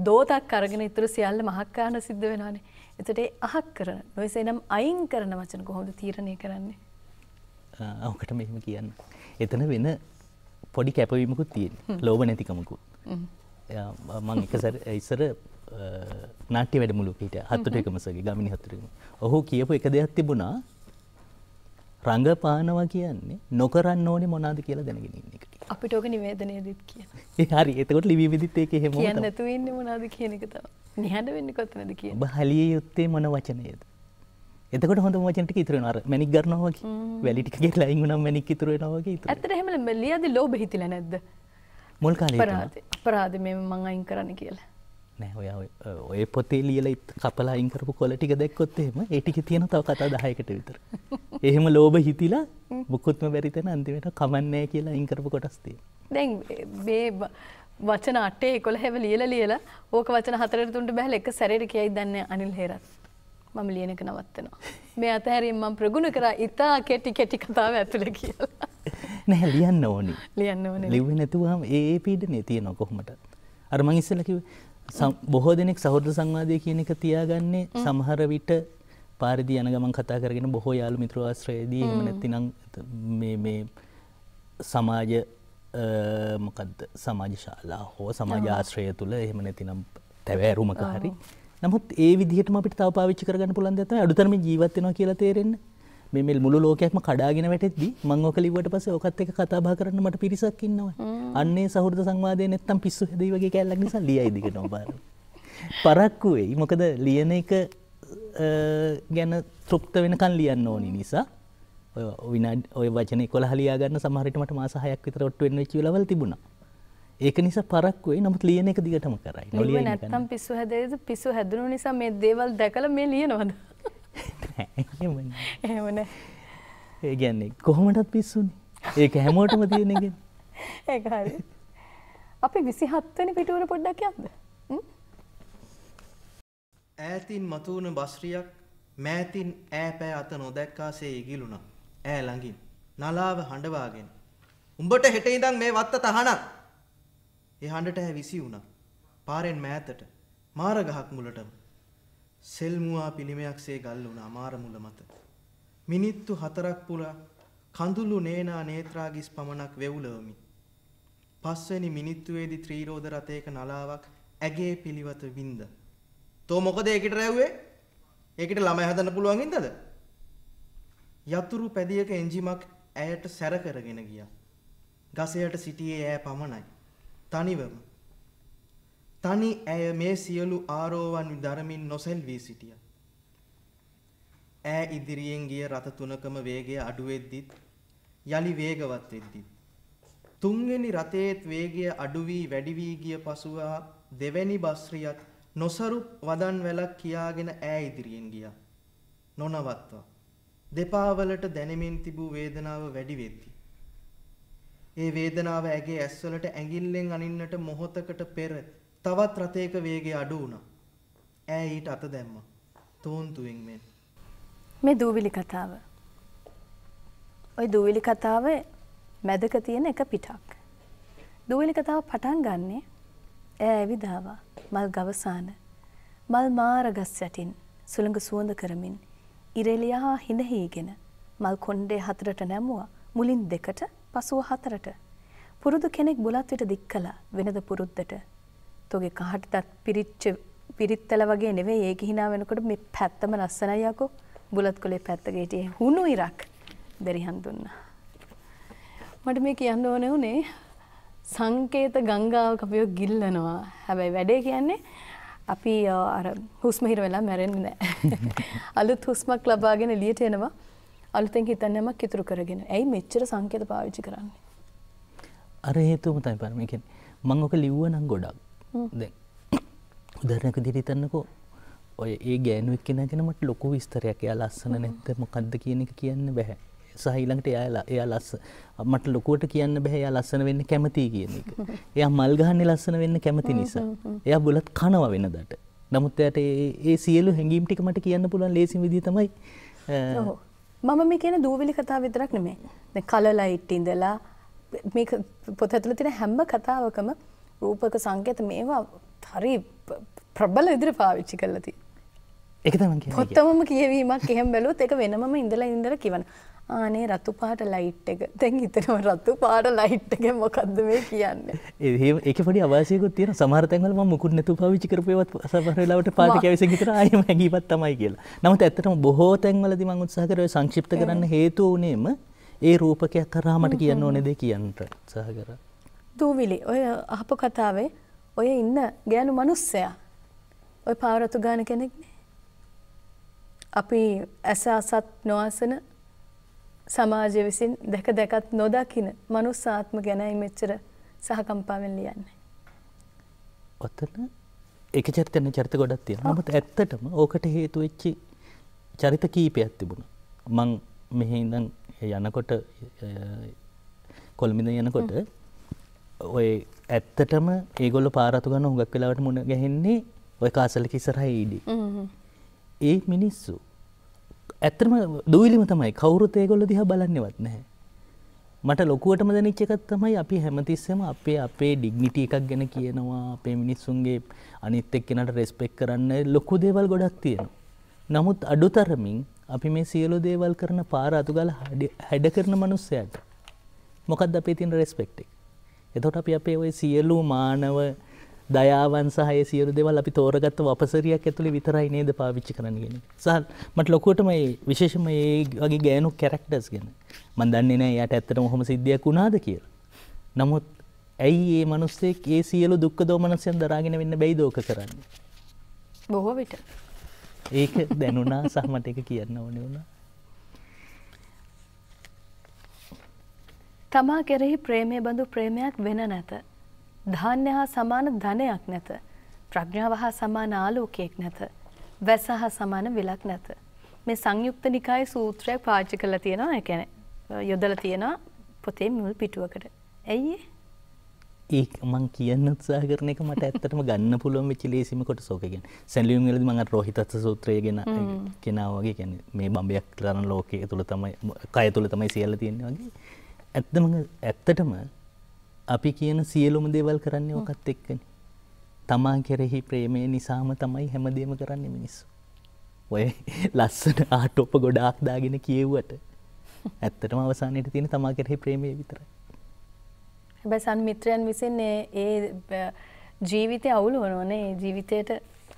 දෝතක් කරගෙන ඉතුර සියල්ල මහක්කාන සිද්ධ වෙනවානේ. එතට අහක් කරන නොයසේ නම් අයින් කරන වචන කොහොඳ තීරණය කරන්නේ. ඕකට මෙහෙම කියන්න. එතන වෙන පොඩි කැපවීමකුත් තියෙන් ලෝබ නැතිකමකුත් මං එකසර ඉස්සර නාට්‍ය වැඩමුළු පිට හත්තුට එකමසගේ ගමිනි හතුරම ඔහු කියපු එක දෙයක් තිබුණා රඟපානවා කියන්නේ නොකරන්න ඕනේ මොනාද කියලා දැනගෙන ඉන්න එකට අපිට ඕක නිවේදනය දෙත් කියන හරි එතකොට ලිවිවිදිත් ඒක එහෙම කියන්න නැතුව ඉන්නේ මොනාද කියන එක තමයි නිහඬ වෙන්නේ කොතනද කියන්නේ ඔබ හලිය යුත්තේ මොන වචනයද එතකට හොඳ මෝචනට ඉතුරෙන අර මැනික් ගන්නවා වැලිටිකගේ ලයින් නම් මැනික් ඉතුරෙනවා වගේ ඉතුරු. ඇත්තට එහෙම ලියද්දි ලෝභ හිතිලා නැද්ද? මුල් කාලේ අපරාධ අපරාධ මේ මං අයින් කරන්න කියලා. නෑ ඔය ඔය පොතේ ලියල කපලා අයින් කරපු කොල ටික දැක්කොත් එහෙම ඒ ටික තියෙන තව කතා 10කට විතර. එහෙම ලෝභ හිතිලා මුකුත්ම බැරි තැන අන්තිමට කමන්නේ කියලා අයින් කරපු කොටස් තියෙනවා. දැන් මේ වචන අටේ 11 ලියලා ලියලා ඕක වචන හතරට තුන්ට බැලලා එක සැරේට කියයි දන්නේ අනිල් හේරත්. මම ලියනක නවත්තනවා. මේ අතහැරින් මම ප්‍රගුණ කරා ඉතා කෙටි කෙටි කතාව ඇතුළ කියලා. නැහැ ලියන්න ඕනි. ලියන්න ඕනේ. ලිව්වේ නැතුවම ඒ පීඩනේ තියෙනවා කොහොමද? අර මං ඉස්සෙල්ලා කිව්වේ බොහෝ දෙනෙක් සහෝදර සංවාදය කියන එක තියාගන්නේ සමහර විට පාරිදි යන ගමන් කතා කරගෙන බොහෝ යාළු මිත්‍ර ආශ්‍රයදී එහෙම නැත්නම් මේ මේ සමාජ මොකද්ද සමාජ ශාලා හෝ සමාජ ආශ්‍රය තුල එහෙම නැතිනම් තැවෑරුමක හරි නමුත් ඒ විදිහටම අපිට තව පාවිච්චි කරගන්න පුළුවන් දෙයක් තමයි අඩුතරමින් ජීවත් වෙනවා කියලා තේරෙන්නේ. මේ මේ මුළු ලෝකයක්ම කඩාගෙන වැටෙද්දි මම ඔක ලිව්වට පස්සේ ඔකත් එක්ක කතා බහ කරන්න මට පිරිසක් ඉන්නවා. අන්නේ සහෘද සංවාදයේ නැත්තම් පිස්සු හැදෙයි වගේ කැලලක් නිසා ලියයි දිගටම බලන්න. පරක්කු වෙයි. මොකද ලියන එක ගැන තෘප්ත වෙනකන් ලියන්න ඕනි නිසා ඔය විනාඩි ඔය වචන 11 ලියා ගන්න සමහර විට මට මාස 6ක් විතර ඔට්ටු වෙන්න වෙච්ච වෙලාවල් තිබුණා. ඒක නිසා පරක් වෙයි නමුත් ලියන එක දිගටම කරයි. ලියුවේ නැත්තම් පිස්සු හැදෙයිද පිස්සු හැදුණු නිසා මේ දේවල් දැකලා මේ ලියනවද? එහෙම නෑ. එහෙම නෑ. ඒ කියන්නේ කොහොමදත් පිස්සුනේ. ඒක හැමෝටම තියෙන එක. ඒක හරි. අපි 27 වෙනි පිටුවර පොඩ්ඩක් යද්ද? ඈතින් මතුවන බස්රියක් මෑතින් ඈපෑ අත නොදැක්කාසේ ඉගිලුණා. ඈ ළඟින් නලාව හඬවාගෙන. උඹට හෙට ඉඳන් මේ වත්ත තහනක් ඒ හඬට ඇ විසි වුණා. පාරෙන් මෑතට මාර ගහක් මුලටම. සෙල් මුවා පිළිමයක්සේ ගල් වුණා මාර මුල මත. මිනිත්තු හතරක් පුරා කඳුළු නේනා නේත්‍රාගිස් පමණක් වෙවුලවමි. පස්වෙනි මිනිත්තුවේදී ත්‍රීරෝද රථයක නලාවක් ඇගේ පිළිවත වින්ද. තෝ මොකද ඒකට රැව්වේ? ඒකට ළමයි හදන්න පුළුවන් ඉඳද? යතුරු පැදියක එන්ජිමක් ඇයට සැර කරගෙන ගියා. ගසයට සිටියේ ඈ පමණයි. තනිවම තනි ඇය මේ සියලු ආරෝවන් විදරමින් නොසෙල්වී සිටියා. ඈ ඉදිරියෙන් ගිය රථ තුනකම වේගය අඩු වෙද්දිත් යලි වේගවත් වෙද්දිත් තුන්වෙනි රථයේත් වේගය අඩු වී වැඩි වී ගිය පසුවා දෙවැනි බස්රියත් නොසරු වදන් වැලක් කියාගෙන ඈ ඉදිරියෙන් ගියා. නොනවත්වා. දෙපා වලට දැනෙමින් තිබූ වේදනාව වැඩි වෙද්දී ඒ වේදනාව ඇගේ ඇස්වලට ඇඟිල්ලෙන් අනින්නට මොහොතකට පෙර තවත් රතයක වේගය අඩු වුණා. ඈ ඊට අත දැම්මා. තෝන්තුවෙන් මෙන්. මේ දූවිලි කතාව. ওই දූවිලි කතාවේ මැදක තියෙන එක පිටක්. දූවිලි කතාව පටන් ගන්නෙ ඈ ඇවිදාවා මල් ගවසාන මල් මාර ගස් යටින් සුළඟ සුවඳ කරමින් ඉරෙලියා හිඳ හීගෙන මල් කොණ්ඩේ හතරට නැමුවා මුලින් දෙකට පසුව හතරට පුරුදු කෙනෙක් බුලත් විට දික් කළා වෙනද පුරුද්දට. තෝගේ කහටටත් පිරිච්ච පිරිත්තල වගේ නෙවෙයි ඒක hina වෙනකොට මේ පැත්තම ලස්සනයි යකෝ. බුලත් කොලේ පැත්තක හිටියේ හුණු ඉරක් දෙරිහන් දුන්නා. මට මේ කියන්න ඕනේ උනේ සංකේත ගංගාව කපියෝ ගිල්ලනවා. හැබැයි වැඩේ කියන්නේ අපි අර හුස්ම හිර වෙලා මැරෙන්නේ නැහැ. අලුත් හුස්මක් ලබාගෙන එළියට එනවා. අලුතෙන් හිතන්න යමක් ඉතුරු කරගෙන. ඇයි මෙච්චර සංකේත පාවිච්චි කරන්නේ? අර හේතුවම තමයි පාරම. ඒ කියන්නේ මම ඔක ලිව්වා නම් ගොඩක්. දැන් උදාහරණයක් විදිහට හිතන්නකෝ ඔය ඒ ගෑනුවෙක් කෙනා ගැන මට ලොකු විස්තරයක්. එයා ලස්සන නැද්ද මොකද්ද කියන එක කියන්න බෑ. සහ ඊළඟට එයා එයා ලස්ස මට ලොකුවට කියන්න බෑ එයා ලස්සන වෙන්න කැමතියි කියන එක. එයා මල් ගහන්නේ ලස්සන වෙන්න කැමති නිසා. එයා බුලත් කනවා වෙනදට. නමුත් එයාට ඒ සියලු හැඟීම් ටික මට කියන්න පුළුවන් ලේසිම විදිහ තමයි මම මේ කියන දූවිලි කතා විතරක් නෙමේ. දැන් කලර් ලයිට් ඉඳලා මේ පොත ඇතුළේ තියෙන හැම කතාවකම රූපක සංකේත මේවා හරි ප්‍රබල විදිහට පාවිච්චි කරලා තියෙනවා. ඒක තමයි කියන්නේ. පොත්තමම කියවීමක් එහෙම බැලුවොත් ඒක වෙනමම ඉඳලා ඉඳලා කියවන. ආනේ රතු පාට ලයිට් එක තැන් හිතනව රතු පාට ලයිට් එක මොකක්ද මේ කියන්නේ ඒක පොඩි අවශ්‍යකුත් තියෙන සමහර තැන්වල මම මුකුත් නැතුව පාවිච්චි කරපේවත් සමහර වෙලාවට පාට කැවිසෙන් විතර ආයෙම හැංගීමක් තමයි කියලා. නමුත් ඇත්තටම බොහෝ තැන්වලදී මම උත්සාහ කරේ සංක්ෂිප්ත කරන්න හේතුව උනේම ඒ රූපකයක් කරා මට කියන්න ඕනේ දෙයක් කියන්න උත්සාහ කරා. දූවිලි ඔය අහපු කතාවේ ඔය ඉන්න ගෑනු මිනිස්සයා ඔය පාවරතු ගාන කෙනෙක් නේ. අපි ඇස අසත් නොඅසන සමාජය විසින් දැක දැකත් නොදකින මනුස්සාත්ම ගැනයි මෙච්චර සහකම්පාවෙන් ලියන්නේ. ඔතන එක චරිතයන්න චරිත ගොඩක් තියෙන නමුත් ඇත්තටම ඕකට හේතු වෙච්චි චරිත කීපයක් තිබුණ. මං මෙහි ඉඳන් යනකොට කොල්මිඳ යනකොට ඔය ඇත්තටම ඒගොල්ල පාරතු ගන්න හුඟක් වෙලාවට මුණ ගැහෙන්නේ ඔය කාසලක ඉස්සරහ ඊඩි. ඒ මිනිස්සු ඇත්තම දූවිලිම තමයි කවුරුතයගොල්ල දිහ බලන්නවත් නැහැ. මට ලොකුවටම දැනිච්චකත් තමයි අපි හැමතිස්සම අපේ අපේ ඩිග්නිට එකක් ගැන කියනවා අපේ මිනිස්සුන්ගේ අනිත් එක්කෙනට රෙස්පෙක් කරන්න ලොකු දේවල් ගොඩක් තියෙනවා. නමුත් අඩුතරමින් අපි මේ සියලු දේවල් කරන පාර අතුගල හැඩ කරන මනුස්සයට මොකක්ද අපේ තින් රෙස්පෙක්ටෙක් එතොට අපි අපේ ඔය සියලූ මානව දයාවන් සහය සියරු දෙවල් අපි තෝරගත්ත වපසරයක් ඇතුළි විතරයි නේද පාවිච්චි කරනගෙන සහ මට ලොකුවටම විශේෂම ඒ වගේ ගෑනු කැරක්ටස් ගෙන මන්දන්නේ නෑ යට ඇත්තට මොහොම සිද්ධියක් වුණාද කියලා. නමුත් ඇයි ඒ මනුස්සෙක් ඒ සියලු දුක්ක දෝමනසයන් දරාගෙන වෙන්න බැයිදෝක කරන්න. බොහෝ විට. ඒක දැනුනා සහමට එක කියන්න ඕන වුණා. තමා කෙරෙහි ප්‍රේමය බඳු ප්‍රේමයක් වෙන නැත ධාන්‍ය හා සමාන ධනයක් නැත. ප්‍රඥාව හා සමාන ආලෝකයක් නැත. වැස හා සමාන විලක් නැත. මේ සංයුක්ත නිකායේ සූත්‍රයක් පාවිච්චි කරලා තියෙනවා. ඒ කියන්නේ යොදලා තියෙනවා පොතේ මුල් පිටුවකට. ඇයි ඒ මං කියන්න උත්සාහ කරන එක මට ඇත්තටම ගන්න පුළුවන් වෙච්ච ලේසිම කොටස ඕක කියන්නේ. සැලුම් වලදී මම අර රෝහිතස්ස සූත්‍රය ගැන කෙනා වගේ කියන්නේ මේ බම්බයක් තරන ලෝකයේ තුල තමයි කය තුල තමයි සියල්ල තියෙන්නේ වගේ. ඇත්තම ඇත්තටම අපි කියන සියලුම දේවල් කරන්නේ ඕකත් එක්කනේ. තමා කෙරෙහි ප්‍රේමය නිසාම තමයි හැමදේම කරන්නේ මිනිස්සු. ඔය ලස්සන ආටෝප ගොඩාක් දාගෙන කියෙව්වට ඇත්තටම අවසානයට තියෙන තමා කෙරෙහි ප්‍රේමය විතරයි. හැබැයි සම්මිත්‍රයන් විසින් ඒ ජීවිතය අවුල් වනෝනේ ඒ ජීවිතයට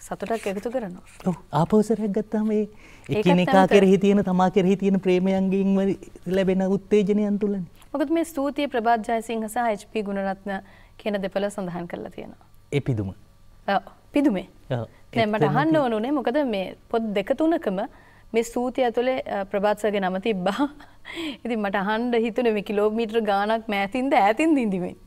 සතුටක් එකතු කරනවා. ආපවසරයක් ගත්තාම ඒ එකිනෙකා කෙරෙහි තියෙන තමා කෙරෙහි තියෙන ප්‍රේමයන්ගෙන් ලැබෙන උත්තේජනයන් තුලනේ. මොකද මේ ස්තුතිය ප්‍රභාත් ජයසිංහ සහ එච්.පී. ගුණරත්න කියන දෙපළ සඳහන් කරලා තියෙනවා. ඒ පිදුම. ඔව් පිදුමේ. ඔව්. දැන් මට අහන්න ඕනුනේ මොකද මේ පොත් දෙක තුනකම මේ ස්තුතිය ඇතුලේ ප්‍රභාත් සර්ගේ නම තිබ්බා. ඉතින් මට අහන්න හිතුනේ මේ කිලෝමීටර් ගාණක් මෑතින්ද ඈතින්ද ඉඳිවෙන්නේ.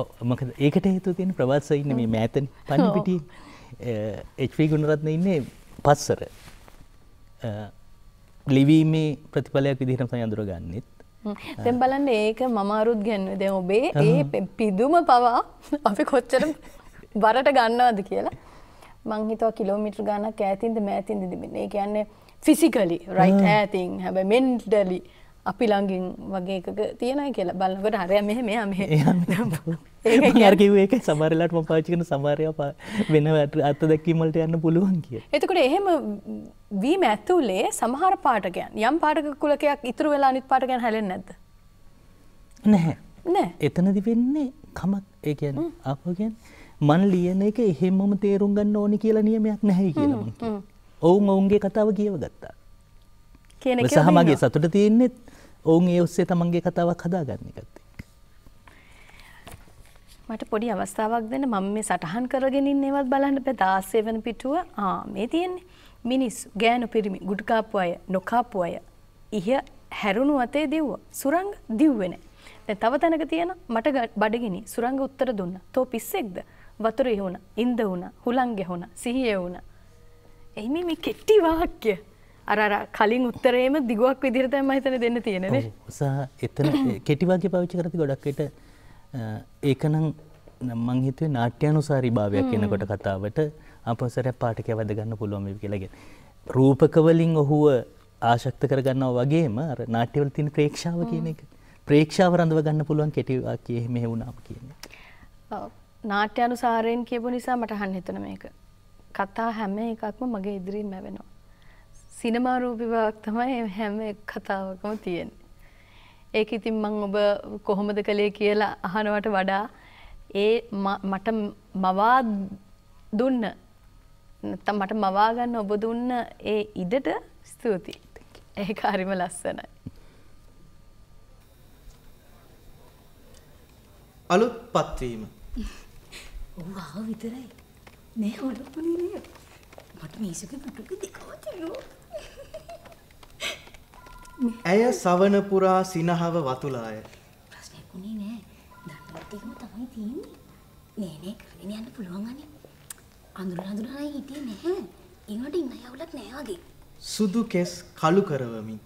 ඔව් මොකද ඒකට හේතුව තියෙන ප්‍රභාත් සර් ඉන්නේ මේ මෑතනේ පන්පිටියේ එච්.පී. ගුණරත්න ඉන්නේ පස්සර. ලිවීමේ ප්‍රතිඵලයක් විදිහටම තමයි අඳුරගන්නේ. දැන් බලන්න ඒක මම අරුත් ගන්න දැන් ඔබේ ඒ පිදුම පවා අපි කොච්චර බරට ගන්නවද කියලා මං හිතව කිලෝමිටර් ගණක් ඈතින්ද මෑතින්ද දෙන්නේ. ඒ කියන්නේ ෆිසිකලි රයිට් ඈතින් හැබැයි මෙන්ටලි අපි ළඟින් වගේ එකක තියෙනයි කියලා බලන්නකොට හරය මෙහෙ මෙයා මෙහෙ ඒ කිව් එක සමරලට මපාචිකන සමාරය වෙන අත්ත දැක්කීමට යන්න පුළුවන් කිය. එතකොට එහෙම වීම ඇතුලේ සමහර පාටකයන් යම් පාටක කුලකයක් ඉතුරු වෙලා නිත් පාටකයන් හැලෙන් නැද. නැහැ නෑ එතනදි වෙන්නේ කමක් ඒකන් අපගෙන් මන් ලියන එක එහෙමම තේරුම් ගන්න ඕනි කියලා නියමයක් නැහැ කියලා ඔවුන් ඔවුන්ගේ කතාව කියව ගත්තා. සහ මගේ සතුට තියෙන්නෙත් ඔවුන් ඒ ඔස්සේ තමන්ගේ කතාවක් හදාගන්න එකත් මට පොඩි අවස්ථාවක් දෙන්න මම මේ සටහන් කරගෙන ඉන්නේවත් බලන්න බෑ 16 වෙනි පිටුව ආ මේ තියෙන්නේ මිනිස්සු ගෑනු පිරිමි ගුඩු කාපු අය නොකාපු අය ඉහ හැරුණු අතේ දිව්ව සුරංග දිව්වේ නැහැ දැන් තව තැනක තියෙන මට බඩගිනි සුරංග උත්තර දුන්නා තෝ පිස්සෙක්ද වතුර ඉහුණා ඉන්ද වුණා හුලං ගැහුණා සිහිය වුණා එයි මේ කෙටි වාක්‍ය අර කලින් උත්තරේම දිගුවක් විදිරතම හිතන දෙන්න තියෙනන සහ එතන කෙටිවාගේ පවිච්චි කරති ගොඩක්කට ඒකනම් නම්මං හිතුවේ නාට්‍යනුසාරි භාවයක් එනකොට කතාවට අපසරයක් පාටකය වැදගන්න පුළුවමි කියලගෙන. රූපකවලින් ඔහුව ආශක්ත කරගන්නව වගේම නාට්‍යවල තින ප්‍රේක්ෂාව කියන එක ප්‍රේක්ෂාව රඳව ගන්න පුළුවන් කෙටිවා කිය මෙහෙ වුණාම කියන. නාට්‍ය අනුසාරයෙන් කියපු නිසා මට හන් හිතන මේක. කතා හැම එකක්ම මගේ ඉදිරිින් මැවෙනවා. සිනමාරූපී බවක් තමයි හැම කතාවකම තියෙන. ඒක ඉතින් මං ඔබ කොහොමද කළේ කියලා අහනවට වඩා ඒ මට මවා දුන්න නැත්තම් මට මවා ගන්න ඔබ දුන්න ඒ ඉඩට ස්තුතියි. ඒක හරිම ලස්සනයි. අලුත් පත්වීම. ඔව් ආව විතරයි. නෑ ඔලුත් නේ. මට මේසුගේ පුටුක දෙකම තියෙනවා. ඇය සවන පුරා සිනහව වතුලාය. ප්‍රශ්නයක් උනේ නෑ. දන්නවත් එකම තමයි තියෙන්නේ. නෑ නෑ කරගෙන යන්න පුළුවන් අනේ. අඳුර අඳුරයි හිටියේ නැහැ. ඒවට ඉන්න යවුලක් නෑ වගේ. සුදු කෙස් කළු කරවමින්.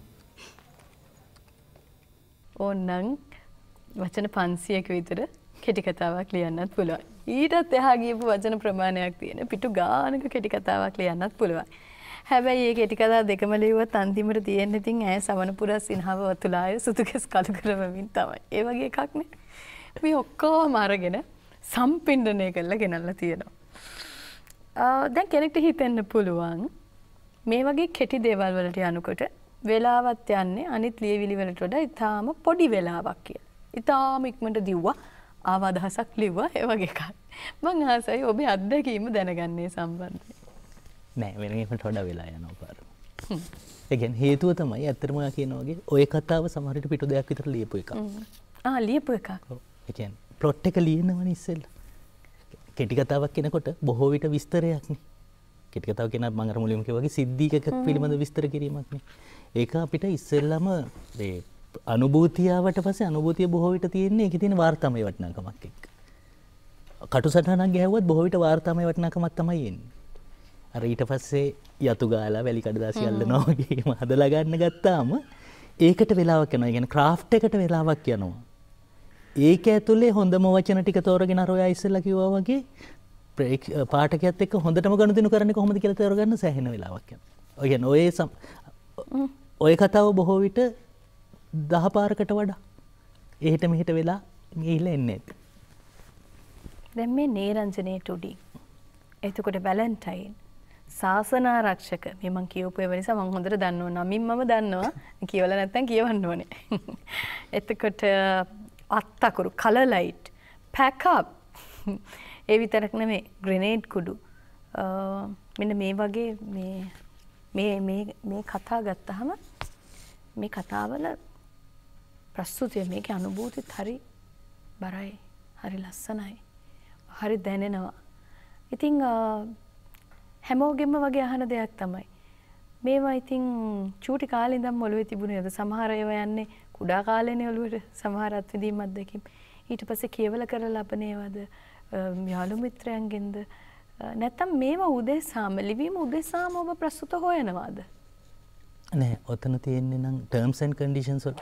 ඕන්නම් වචන 500ක විතර කෙටි කතාවක් ලියන්නත් පුළුවන්. ඊටත් එහා ගියපු වචන ප්‍රමාණයක් තියෙන පිටු ගානක කෙටි කතාවක් ලියන්නත් පුළුවන්. හැබැයි ඒක එටිකදා දෙකම ලිව්වත් අන්තිමට තියෙන්නේ ඉතින් ඈ සමනපුරා සිනහව වතුලාය සුතුකෙස් කළු කරවමින් තමයි. ඒ වගේ එකක් නේ. මේ ඔක්කොම අරගෙන සම්පින්ඩණය කරලා ගෙනල්ලා තියෙනවා. දැන් කෙනෙක්ට හිතෙන්න පුළුවන් මේ වගේ කෙටි දේවල් වලට යනකොට වෙලාවත් යන්නේ අනිත් ලියවිලි වලට වඩා ඉතාම පොඩි වෙලාවක් කියලා. ඉතාම ඉක්මනට දිව්වා ආව අදහසක් ලිව්වා ඒ වගේ එකක්. මං ආසයි ඔබේ අත්දැකීම දැනගන්නේ සම්බන්ධයෙන්. නෑ වෙනගේමට හොඩ වෙලා යන පාර. එකගැන් හේතුව තමයි ඇත්තරම කියනවගේ ඔය කතාව සමහරිට පිටු දෙයක් විතර ලියපු එක ලියපු එකක් එකන් පොට් එක ලියනවන ඉස්සෙල් කෙටි කතාවක් කෙනකොට බොහෝ විට විස්තරයක්න කෙටිකතාව කෙන මඟර මුලිමක වගේ සිද්ධිකක් පිළිබඳ විස්තර කිරීමක්න ඒක අපිට ඉස්සෙල්ලම අනුභූතියාවට පස අනුභූතිය බොහෝවිට තියෙන්නේ එක තියෙන වාර්තමය වටනාකමක් එක් කටු සටහනක් ගැහවත් බොහෝවිට වාර්තමය වටනාකමක් තමයිෙන්නේ ඊට පස්සේ යතු ගාලා වැලි කඩදාසියල්ල නොවගේ හදලා ගන්න ගත්තාම ඒකට වෙලාවක් යනවා ගැන ක්‍රාෆ්ට් එකට වෙලාවක් යනවා. ඒක ඇතුලේ හොඳම වචන ටික තෝරගෙන අර ඔයා ඉස්සෙල්ලා කිව්වා වගේ බ්‍රේක් පාඨකයත් එක්ක හොඳටම ගනුදෙනු කරන්නේ කොහොමද කියලා තෝරගන්න සෑහෙන වෙලාවක් යනවා. ඔය කියන්නේ ඔය ඔය කතාව බොහෝ විට දහ පාරකට වඩා එහෙට මෙහෙට වෙලා ගිහිල්ලා එන්නේ නැති. දැන් මේ නේරංජනේ ටුඩි. එතකොට වැලන්ටයින් සාසනාරක්ෂක මේ මං කියවපු ඒව නිසා මං හොඳට දන්නවා නමින් මම දන්නවා කියවලා නැත්නම් කියවන්න ඕනේ. එතකොට අත්තකුරු කලර් ලයිට් පැක් අප් ඒ විතරක් නෙමෙයි ග්‍රෙනේඩ් කුඩු මෙන්න මේ වගේ මේ මේ මේ මේ කතා ගත්තහම මේ කතාවල ප්‍රස්තුතිය මේක අනුභූතිත් හරි බරයි හරි ලස්සනයි හරි දැනෙනවා ඉතිං හැමෝගෙම වගේ අහන දෙයක් තමයි. මේවා ඉතින් චූටි කාලේ ඉඳන් ඔළුවේ තිබුණේ නේද? සමහර ඒවා යන්නේ කුඩා කාලේනේ ඔළුවට සමහර අත්විඳීම් අත්දැකීම්. ඊට පස්සේ කියවල කරලා ලබනේවද යාළු මිත්‍රයන්ගෙන්ද නැත්තම් මේවා උදෙසාම ලිවීම උදෙසාම ඔබ ප්‍රස්තුත හොයනවාද? නෑ, ඔතන තියෙන්නේ නම් terms and conditions වල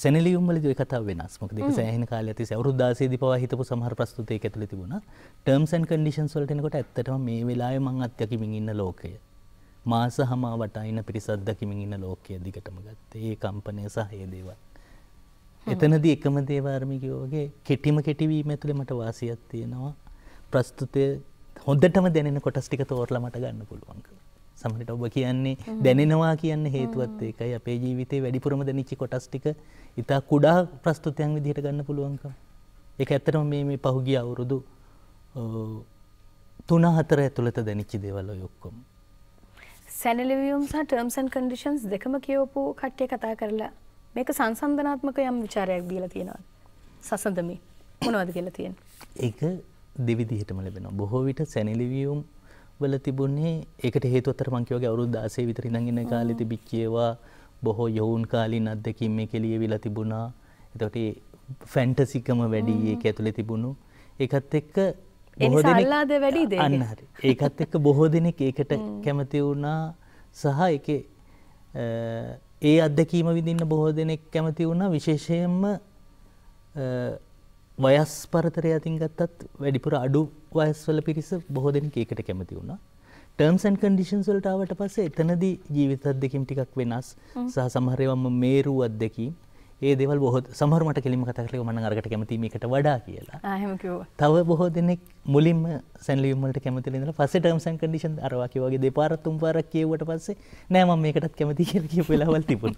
සැනලියුම්වලද කතාව වෙනස් මොකද ඒක සෑහෙන කාලේ ඇති අවුරුදු 16 දී පවා හිතපු සමහර ප්‍රස්තුතයක ඇතුළේ තිබුණා ටර්ම්ස් ඇන්ඩ් කන්ඩිෂන්ස් වලට එනකොට ඇත්තටම මේ වෙලාවේ මම අත්දැකීමින් ඉන්න ලෝකය මාස හමාවට අයින පිරිසක් දකිමින් ඉන්න ලෝකය දිගටම ගත්තේ ඒ කම්පනය සහ ඒ දේවල් එතනදී එකම දේවාර්මිකයෝ වගේ කෙටිම කෙටිවීම ඇතුලේ මට වාසියක් තියෙනවා ප්‍රස්තුතය හොඳටම දැනෙන කොටස් ටික තෝරලා මට ගන්න පුළුවන්කම සමහරට ඔබ කියන්නේ දැනෙනවා කියන්න හේතුවත් ඒකයි අපේ ජීවිතේ වැඩිපුරම දැනිච්ච කොටස් ටික ඉතා කුඩා ප්‍රස්තුතියන් විදිහට ගන්න පුළුවන්කම. එක ඇත්තටම මේ මේ පහුගිය අවුරුදු තුන හතර ඇතුළත දැනිච්චි දේවල් යොක්කොම. සැනලිවියම් සහ ටර්ම්සන් කඩිෂන්ස් දෙකම කියෝපු කට්ටය කතා කරලා මේක සංසන්ධනාත්මක යම් විචාරයක් දීල තියෙනවා. සසඳම මොනවද කියලා තියෙන. ඒක දෙවිදිහටම ලැබෙන බොහෝ විට සැනලිවියුම් වල තිබුණේ ඒකට හේතුවතර මංකිවගේ අවරුද්දාසේ විතර ඉඳගෙන කාලෙති බිච්චේවා බොහෝ යොවුන් කාලින් අත්දැකීම් මේකේ ලියවිලා තිබුණා. එතකොට ඒ ෆැන්ටසිකම වැඩි ඒක ඇතුලේ තිබුණු. ඒකත් එක්ක බොහෝ දෙනෙක් අන්න හරි. ඒකත් එක්ක බොහෝ දෙනෙක් ඒකට කැමති වුණා සහ ඒකේ ඒ අත්දැකීම විඳින්න බොහෝ දෙනෙක් කැමති වුණා විශේෂයෙන්ම වයස් පරතරය අතින් ගත්තත් වැඩිපුර අඩු වයස්වල පිරිස බොහෝ දෙනෙක් ඒකට කැමති වුණා. ටර්ම්සන් කඩිෂන් සොල්ටාවට පස්සේ එතනදී ජීවිතත් දෙකම් ටිකක් වෙනස් සහ සමහරයවම මේරු අත්දැකීම් ඒ දෙවල් බොහොත් සමහරමට කෙලිම කතකරේ මන අරකට කැමතිීමකට වඩා කියලා තව බොහෝ දෙනෙක් මුලින්ම සැලිවමට කැමතිලෙන පස ටර්ම් සන් කඩිෂන් අරවාකි වගේ දෙපාරත්තුම් පාරක් කියවට පස්සේ නෑම මේකටත් කැමති කිය කිය වෙලාවල් තිබුණ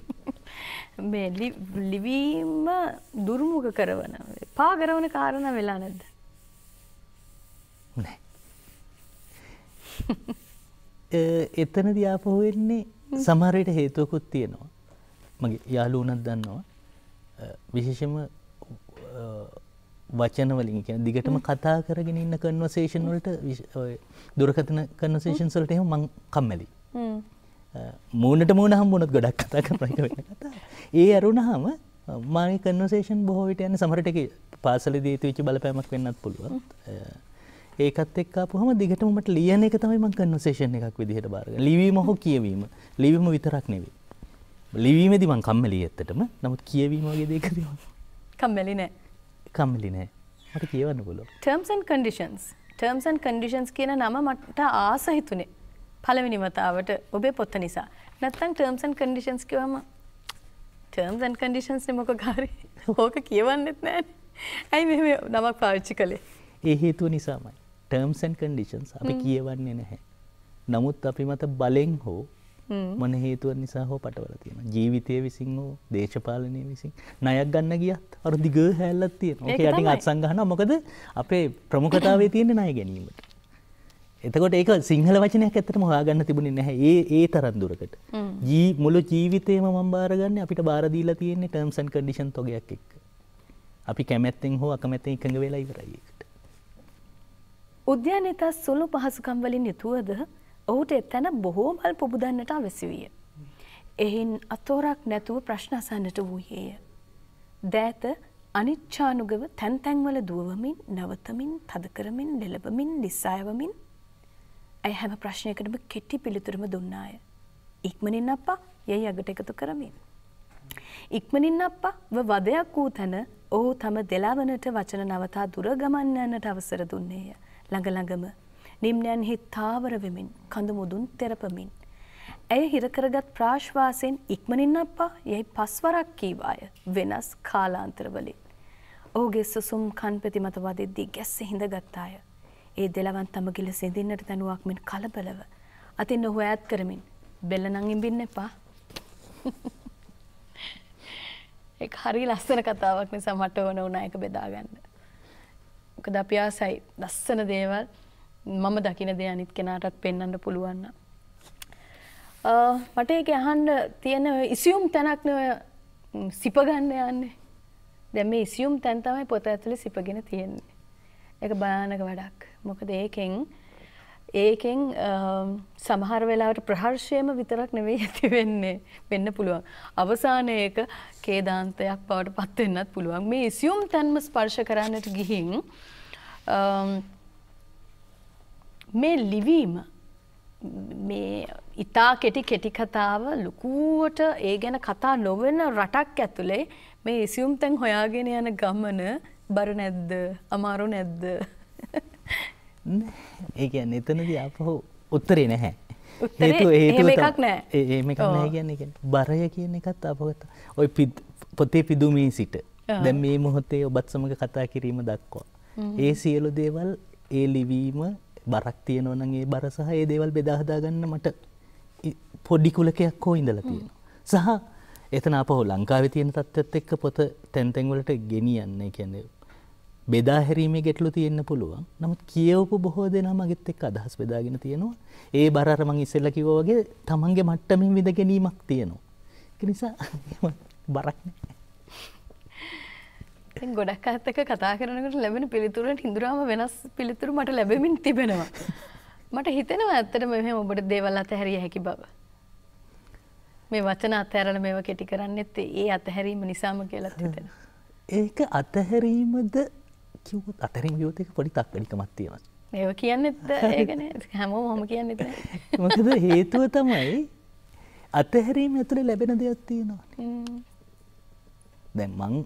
මේ ලිවීම දුර්මුග කරවන පාගරවන කාරණ වෙලා නැද්ද නෑ එතන දියාපහු වෙන්නේ සමහරයට හේතුවකුත් තියෙනවා. මගේ යාලු වනත් දන්නවා විශේෂම වචනවලින් කියන දිගටම කතා කරගෙන ඉන්න කන්වසේෂන් වලට දුරකතන කන්වසේෂන් වලට එහෙම මං කම්මැලි. මූණට මූණ හම්බුනොත් ගොඩක් කතා කරන එක වෙන කතා. ඒ අරුණාම මාගේ කන්වසේෂන් බොහෝ විට යන සමහරට පාසලදී දීතු වෙච්ච බලපෑමක් වෙන්නත් පුළුවන්. ඒකත් එක්කාපුහම දිගටම මට ලියන එක තමයි මම කන්වර්සේෂන් එකක් විදිහට බාරගෙන. ලිවීම හෝ කියවීම. ලිවීම විතරක් නෙවෙයි. ලිවීමේදී මම කම්මැලි ඇත්තටම. නමුත් කියවීම වගේ දෙයක් තියෙනවා. කම්මැලි නෑ. කම්මැලි නෑ. මට කියවන්න පුළුවන්. Terms and conditions. Terms and conditions කියන නම මට ආස හිතුනේ. පළවෙනි වතාවට ඔබේ පොත නිසා. නැත්තම් terms and conditions කිව්වම terms and conditions නේ මොකක් හරි. ඕක කියවන්නෙත් නෑනේ. ඇයි මෙහෙම නමක් පාවිච්චි කළේ? ඒ හේතුව නිසාමයි. ටර්ම්සන් කන්ඩිෂන්ස් අපි කියවන්නේ නැහැ නමුත් අපි මත බලෙන් හෝ මොන හේතුව නිසා හෝ පටවල තියෙන ජීවිතය විසින් හෝ දේශපාලනය විසින් නයක් ගන්න ගියත් අර දිග හැල්ලත් තියෙන ඕක යටින් අත්සංගහන මොකද අපේ ප්‍රමුඛතාවේ තියෙන ණය ගැනීමට එතකොට ඒක සිංහල වචනයක් ඇත්තටම හොයාගන්න තිබුණේ නැහැ ඒ ඒ තරම් දුරකට ජී මුළු ජීවිතේම මම බාරගන්නේ අපිට බාර දීලා තියෙන්නේ ටර්ම්ස් ඇන්ඩ් කන්ඩිෂන් තොගයක් එක්ක අපි කැමැත්තෙන් හෝ අකමැත්තෙන් එකඟ වෙලා ඉවරයි ඒක උද්‍යානය ඉතා සුළු පහසුකම් වලින් යුතුවද ඔහුට එතැන බොහෝමල් පුබුදන්නට අවැසි විය. එහෙන් අතෝරක් නැතුව ප්‍රශ්න අසන්නට වූයේය. දෑත අනිච්චානුගව තැන්තැන්වල දුවවමින් නවතමින් තදකරමින් ලෙලබමින් නිස්සායවමින් ඇය හැම ප්‍රශ්නයකටම කෙට්ටි පිළිතුරම දුන්නාය. ඉක්මනින් අපා යැයි අගට එකතු කරමින්. ඉක්මනින් අපා වදයක් වූ තැන ඔහු තම දෙලාවනට වචන නවතා දුරගමන්නන්නට අවසර දුන්නේය. ළඟළඟම නිම්නයන්හි තාවර වෙමින් කඳු මුදුන් තෙරපමින්. ඇය හිරකරගත් ප්‍රාශ්වාසයෙන් ඉක්මනින් අප්පා යැයි පස්වරක් කීවාය වෙනස් කාලාන්තරවලින්. ඔහුගේ සුසුම් කන්පති මත වදෙද්දී ගැස්ස හිඳගත්තාය. ඒ දෙලවන් තම ගිල සිඳින්නට තැනුවක් මෙන් කලබලව. අතින් නොහො ඈත් කරමින් බෙල්ල නංගින් බින්න එපා. එක් හරි ලස්සන කතාවක් නිසා මට ඕන වුණා එක බෙදාගන්න. මොකද අපි ආසයි ලස්සන දේවල් මම දකින දේ අනිත් කෙනාටත් පෙන්වන්න පුළුවන් මට ඒක අහන්න තියෙන ඉසියුම් තැනක් නෝ සිප ගන්න යන්නේ. දැන් මේ ඉසියුම් තැන් තමයි පොත ඇතුලේ සිපගෙන තියෙන්නේ. ඒක භයානක වැඩක්. මොකද ඒකෙන් ඒකෙන් සමහර වෙලාවට ප්‍රහර්ෂයම විතරක් නෙවෙයි ඇති වෙන්නේ වෙන්න පුළුවන්. අවසානයේ ඒක කේදාන්තයක් බවට පත් වෙන්නත් පුළුවන්. මේ ඉසියුම් තන්ම ස්පර්ශ කරන්නට ගිහින් මේ ලිවීම මේ ඉතා කෙටි කෙටිකතාව ලොකුවට ඒ ගැන කතා නොවෙන රටක් ඇතුළේ මේ ඉසියුම්තැන් හොයාගෙන යන ගමන බර නැද්ද අමාරු නැද්ද ඒක එතනද අපහෝ උත්තරේ නැහැ හේතු හේතුවක් නෑ ඒමක් නෑ කියන්නේ බරය කියන එකත් අපගත ඔය පොතේ පිදුමී සිට දැම් මේ මොහොතේ ඔබත් සමඟ කතා කිරීම දක්වා ඒ සියලු දේවල් ඒ ලිවීම බරක් තියෙනවනන් ඒ බර සහ ඒ දේවල් බෙදාහදාගන්න මට පොඩ්ඩිකුලකයක් හෝ ඉඳල තියෙන. සහ එතන අපහෝ ලංකාව තියෙන තත්ත්ත් එක්ක පොත තැන්තැන්වලට ගෙනියන්න කැනෙ. බෙදාහැරීමේ ගෙටලු තියෙන්න්න පුළුවන් නමුත් කියවපු බොහෝ දෙනා මගෙත් එක් අදහස් බෙදාගෙන තියෙනවා. ඒ බරමං ඉස්සෙල්ල කිවෝගේ තමන්ගේ මට්ටමින් විද ගැනීමක් තියෙනවා. නිසා බරක්න. ඉතින් ගොඩක් අත්තක කතා කරනකට ලැබෙන පිළිතුරට හිදුරාම වෙනස් පිළිතුරු මට ලැබෙමින් තිබෙනවා. මට හිතෙනවා ඇත්තට මෙහෙම ඔබට දේවල් අතහැරිය හැකි බව. මේ වචන අතහැරල මේව කෙටි කරන්නෙත් ඒ අතහැරීම නිසාම කියලත් හිතෙන. ඒක අතහැරීමද කිවත් අතරින් යෝතක පොඩි තක්කඩිකමත් තියෙන. ඒව කියන්න ඒගන හැමෝ හොම කියන්න මොකද හේතුව තමයි අතහැරීම ඇතුළ ලැබෙන දෙයක් තියෙනවා. දැන් මං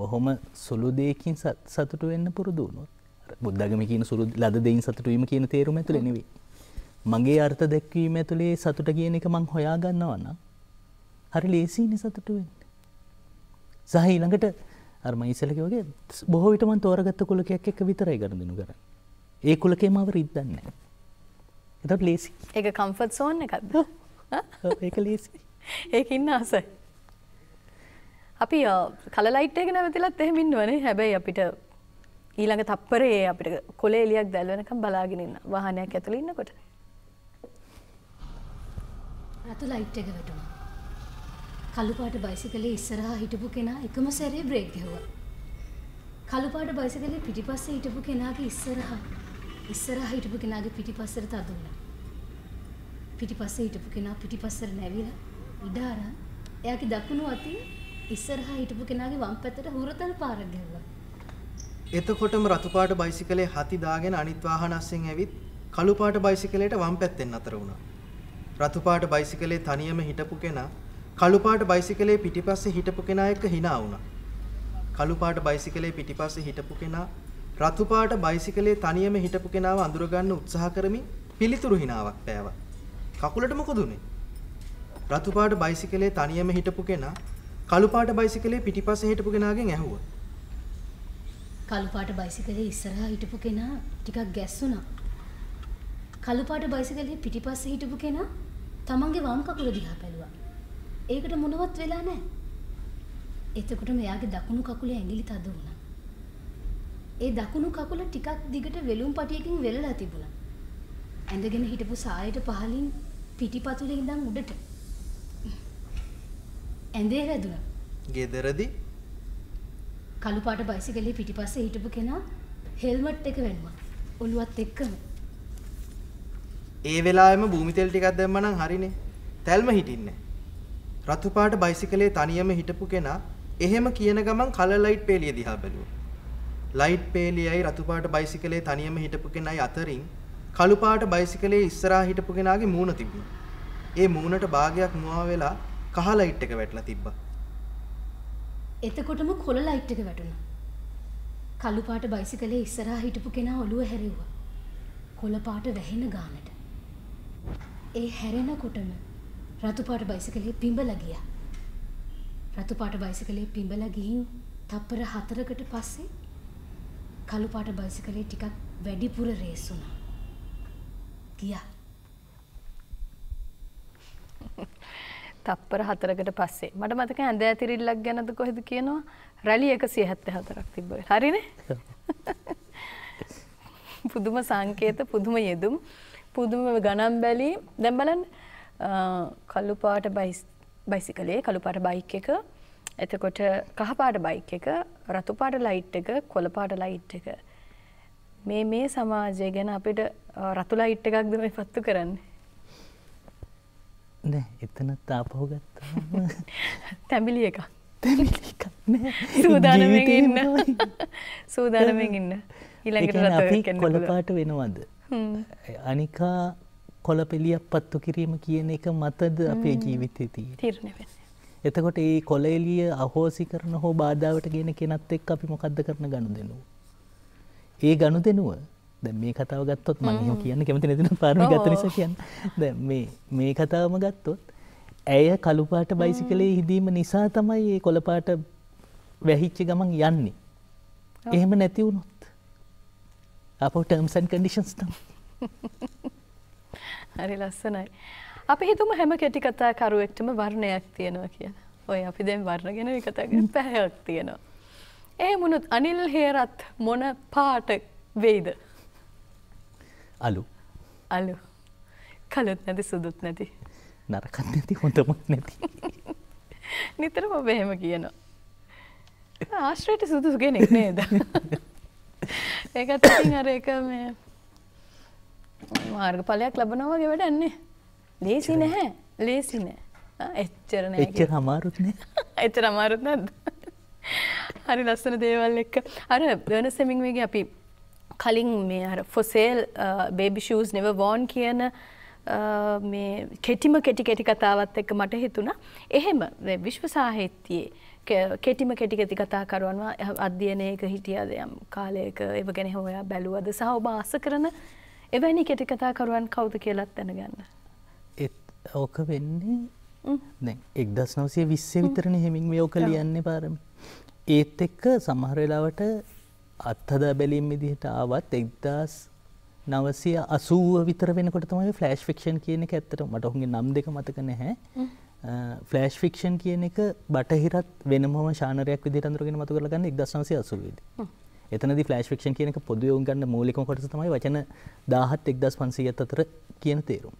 බොහොම සුළු දෙයකින් සතුටු වෙන්න පුරුදු වුණොත් බුද්ධගම කියන සුළු ලද දෙයින් සතුටුවීම කියන තේරුම ඇතුළ නෙවේ මගේ අර්ථ දැක්වීම ඇතුළේ සතුට කියන එක මං හොයා ගන්නවන්න හරි ලේසිනි සතුට වෙන්න සහ ඊළඟට අර්ම ඉසලක වගේ බොහෝ විටමන් තෝරගත්ත කුලකයක් එක විතරයි ගරඳනු කරන්න ඒ කුලකේ මව රිද්දන්න එතට ලේසි ඒ කම්ෆට් සෝන් එකක්ද ඒක ලේසි ඒකඉන්න ආසයි අපි කලලයිට් එක නැවතිලත් එහෙමින් වනේ හැබැයි අපිට ඊළඟ තප්පරේ අපිට කොලේ එලියක් දැල්වෙනකම් බලාගෙන ඉන්න වාහනයක් ඇතුළේ ඉන්නකොට. රතු ලයිට් එක වැටුණා. කළු පාට බයිසිකලේ ඉස්සරහා හිටපු කෙනා එකම සැරේ බ්‍රේක් ගැහුවා. කළු පාට බයිසිකලේ පිටිපස්සේ හිටපු කෙනාගේ ඉස්සරහා ඉස්සරහා හිටපු කෙනාගේ පිටිපස්සට තදුණා. පිටිපස්සේ හිටපු කෙනා පිටිපස්සට නැවිලා ඉඩ අරන් එයාගේ දකුණු අතින් ඉස්සරහා හිටපු කෙනාගේ වම් පැත්තට හුරතල් පාරක් ගැහුවා. එතකොටම රතු පාට බයිසිකලේ හති දාගෙන අනිත් වාහන අස්සෙන් ඇවිත් කළු පාට බයිසිකලයට වම් පැත්තෙන් අතර වුණා. රතු පාට බයිසිකලේ තනියම හිටපු කෙනා කළු පාට බයිසිකලේ පිටිපස්සේ හිටපු කෙනා එක්ක hina වුණා. කළු පාට බයිසිකලේ පිටිපස්සේ හිටපු කෙනා රතු පාට බයිසිකලේ තනියම හිටපු කෙනාව අඳුර ගන්න උත්සාහ කරමින් පිළිතුරු hinaවක් පෑවා. කකුලට මොකද උනේ? රතු පාට බයිසිකලේ තනියම හිටපු කෙනා කළු පාට බයිසිකලේ පිටිපස්සේ හිටපු කෙනාගෙන් ඇහුවා. කළු පාට බයිසිකලේ ඉස්සරහා හිටපු කෙනා ටිකක් ගැස්සුණා. කළු පාට බයිසිකලේ පිටිපස්සේ හිටපු කෙනා තමන්ගේ වම් කකුල දිහා බැලුවා. ඒකට මොනවත් වෙලා නැහැ. එතකොට මෙයාගේ දකුණු කකුලේ ඇඟිලි තද වුණා. ඒ දකුණු කකුල ටිකක් දිගට වෙලුම් පටියකින් වෙලලා තිබුණා. ඇඳගෙන හිටපු සායට පහලින් පිටිපතුලේ ඉඳන් උඩට ඇඳේ වැදුනා. ගෙදරදි කළු පාට බයිසිකලේ පිටිපස්සේ හිටපු කෙනා හෙල්මට් එක වැනුවා. ඔළුවත් එක්කම. ඒ වෙලාවෙම භූමිතෙල් ටිකක් දැම්ම නම් හරිනේ. තැල්ම හිටින්නේ. රතු පාට බයිසිකලේ තනියම හිටපු කෙනා එහෙම කියන ගමන් කලර් ලයිට් පේලිය දිහා බැලුවා. ලයිට් පේලියයි රතු පාට බයිසිකලේ තනියම හිටපු කෙනයි අතරින් කළු පාට බයිසිකලේ ඉස්සරහා හිටපු කෙනාගේ මූණ තිබුණා. ඒ මූණට භාගයක් මුවා වෙලා කහ ලයිට් එක වැටලා තිබ්බා. එතකොටම කොළ ලයිට් එක වැටුණා. කළු පාට බයිසිකලේ ඉස්සරහා හිටපු කෙනා ඔළුව හැරෙව්වා. කොළ පාට වැහෙන ගානට. ඒ හැරෙනකොටම රතු පාට බයිසිකලේ පිඹලා ගියා. රතු පාට බයිසිකලේ පිඹලා ගිහින් තප්පර 4කට පස්සේ කළු පාට බයිසිකලේ ටිකක් වැඩිපුර රේස් වුණා. ගියා. තප්පර හතරකට පස්සේ මට මතක ඇඳ ඇතිරිල්ලක් ගැනද කොහෙද කියනවා රැලි එක සියහැත්ත හතරක් තිබ්බ හරින පුදුම සංකේත පුදුම යෙදුම් පුදුම ගනම් බැලී දැම්බලන් කල්ලුපාට බයිසිකලේ කළුපාට බයික් එක එතකොට කහපාට බයික් එක රතුපාට ලයිට් එක කොළපාට ලයිට් එක මේ මේ සමාජය ගැන අපිට රතුලයිට් එකක් දම පත්තු කරන්නේ එතනත් ආපහු ගත්තා තැබිලි එකක් සූදානමෙන් ඉන්න සූදානමෙන් ඉන්න ඊළඟට කොළපාට වෙනවද අනිකා කොළ පෙළියක් පත්තු කිරීම කියන එක මතද අපේ ජීවිතය තිය තිරණ එතකොට ඒ කොලේලිය අහෝසි කරන හෝ බාධාවට ගෙන කෙනත් එක් අපි මොකක්ද කරන ගණු දෙනුව ඒ ගණු දෙනුව ද මේ කතාව ගත්තොත් මංහම කියන්න කැමති නැතින පාරණ ගත නිසා කියන්න ද මේ කතාවම ගත්තොත් ඇය කළුපාට බයිසි කළේ හිදීම නිසා තමයි ඒ කොළපාට වැහිච්ච ගමන් යන්නේ එහෙම නැතිවුණොත් අප ටර්ම්සන් කඩිෂන්ස් තම් හරි ලස්සනයි අපි හිතුම හැම කෙටි කතා කරුවෙක්ටම වර්ණයක් තියෙනවා කියලා ඔය අපි දැන් වර්ණ ගැන කතාගෙන පැහැයක් තියෙනවා ඒ මුණුත් අනිල් හේරත් මොන පාට වෙයිද අලු අලු කලුත් නැති සුදුත් නැති නරකත් නැති හොඳමත් නැති නිතරම බෙහෙම කියනවා ආශ්‍රයට සුදුසු කෙනෙක් නේද ඒකත් අර එක මේ මාර්ග පලයක් ලබනවාගේ වැඩන්නේ ලේසි නැහැ ලේසි නෑ එච්චර එච්චර හමාරුත් එච්චර අමාරුත් නැද හරි ලස්සන දේවල් එක්ක අර වෙන සෙමින් වගේ අපි කලින් මේ අර ෆොසේල් බේබිෂූස් නෙවවෝන් කියන uh, මේ කෙටිම කෙටි කෙටි කතාවත් එක්ක මට හිතුණා. එහෙම විශ්ව සාහිත්‍යයේ කෙටිම කෙටි කෙටි කතාකරුවන්ව අධ්‍යයනයක හිටියද යම් කාලයක ඒව ගැන හොයා බැලුවද සහ ඔබ ආස කරන එවැනි කෙටි කතාකරුවන් කවුද කියලාත් දැනගන්න. ඒත් ඕක වෙන්නේ දැන් 1920 විතර නෙමෙයි මේක ලියන්නේ පාරම. ඒත් එක්ක සමහර වෙලාවට අත්හදා බැලීම් විදිහට ආවත් එක්දස් නවසය අසූුව විතර වෙනකොට තමයි ෆලෑශ් ෆික්ෂන් කියන එක ඇත්තට මට ඔහුගේ නම් දෙක මතක නැහැ ෆලෑශ් ෆික්ෂන් කියන එක බටහිරත් වෙනම ශානරයක් විදිරන්දරගෙන මතු කරලගන්න එක්දශන්සය අසුවිද එතනද ෆලෑශ් ෆික්ෂන් කියනක පොදුයෝම් ගන්න මූලික කොටස තමයි වචන දාහත් එක්දස් පන්සීයත් අතර කියන තේරුම්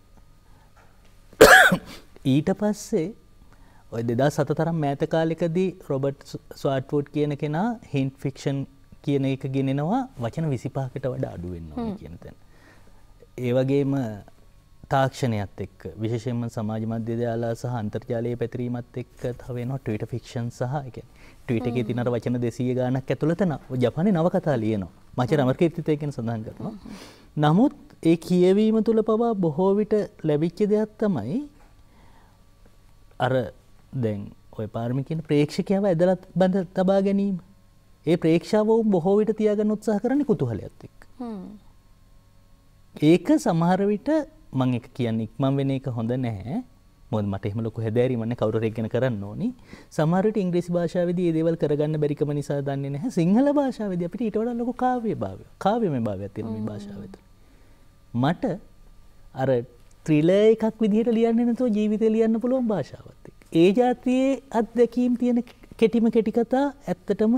ඊට පස්සේ ඔය දෙදා සත තරම් මෑත කාලෙකදී රොබට් ස්වාට්ෆෝඩ් කියන කෙනා හින්ට ෆික්ෂන් කියන එක ගෙනෙනවා වචන විසිපාකට වඩා අඩුවෙන් ඕන කියන තැන. ඒවගේම තාක්ෂණයත් එක් විශෂෙන්ම සමාජ මධ්‍යදයාලා සහ අන්තර්ජාලය පැතිරීමත් එක් තවෙනවා ටවිට ෆික්ෂන් සහ එක ටවිට එක තිනර වචන දෙසිය ගානක් ඇතුළතන ජපන නවකතා ලියනවා මච රමර්ක ඉතිතයකෙන් සඳහන් කරනවා. නමුත් ඒ කියවීම තුළ පවා බොහෝ විට ලැබිච්ච දෙයක් තමයි අර දැන් ඔය පාර්මිකෙන් ප්‍රේක්ෂකයාව ඇදලත් බඳ තබා ගැනීම ඒ ප්‍රේක්ෂාවවුම් බොහෝ විට තියාගන්න උත්සාහ කරන කුතුහලයක් එක්. ඒක සමහර විට මං එක කියන්න ඉක්මන් වෙන එක හොඳ නැහැ. මොකද මට එහෙම ලොකු හැදෑරීමක් නැහැ කවුරු හරි ඉගෙන කරන්න ඕනි. සමහර විට ඉංග්‍රීසි භාෂාවේදී මේ දේවල් කරගන්න බැරිකම නිසා දන්නේ නැහැ. සිංහල භාෂාවේදී අපිට ඊට වඩා ලොකු කාව්‍ය භාවය. කාව්‍යමය භාවයක් තියෙන මේ භාෂාව තුළ. මට අර ත්‍රිල එකක් විදිහට ලියන්න නැතුව ජීවිතය ලියන්න පුළුවන් භාෂාවත් එක්ක. ඒ જાතියේ අත්දැකීම් තියෙන කෙටිම කෙටි කතා ඇත්තටම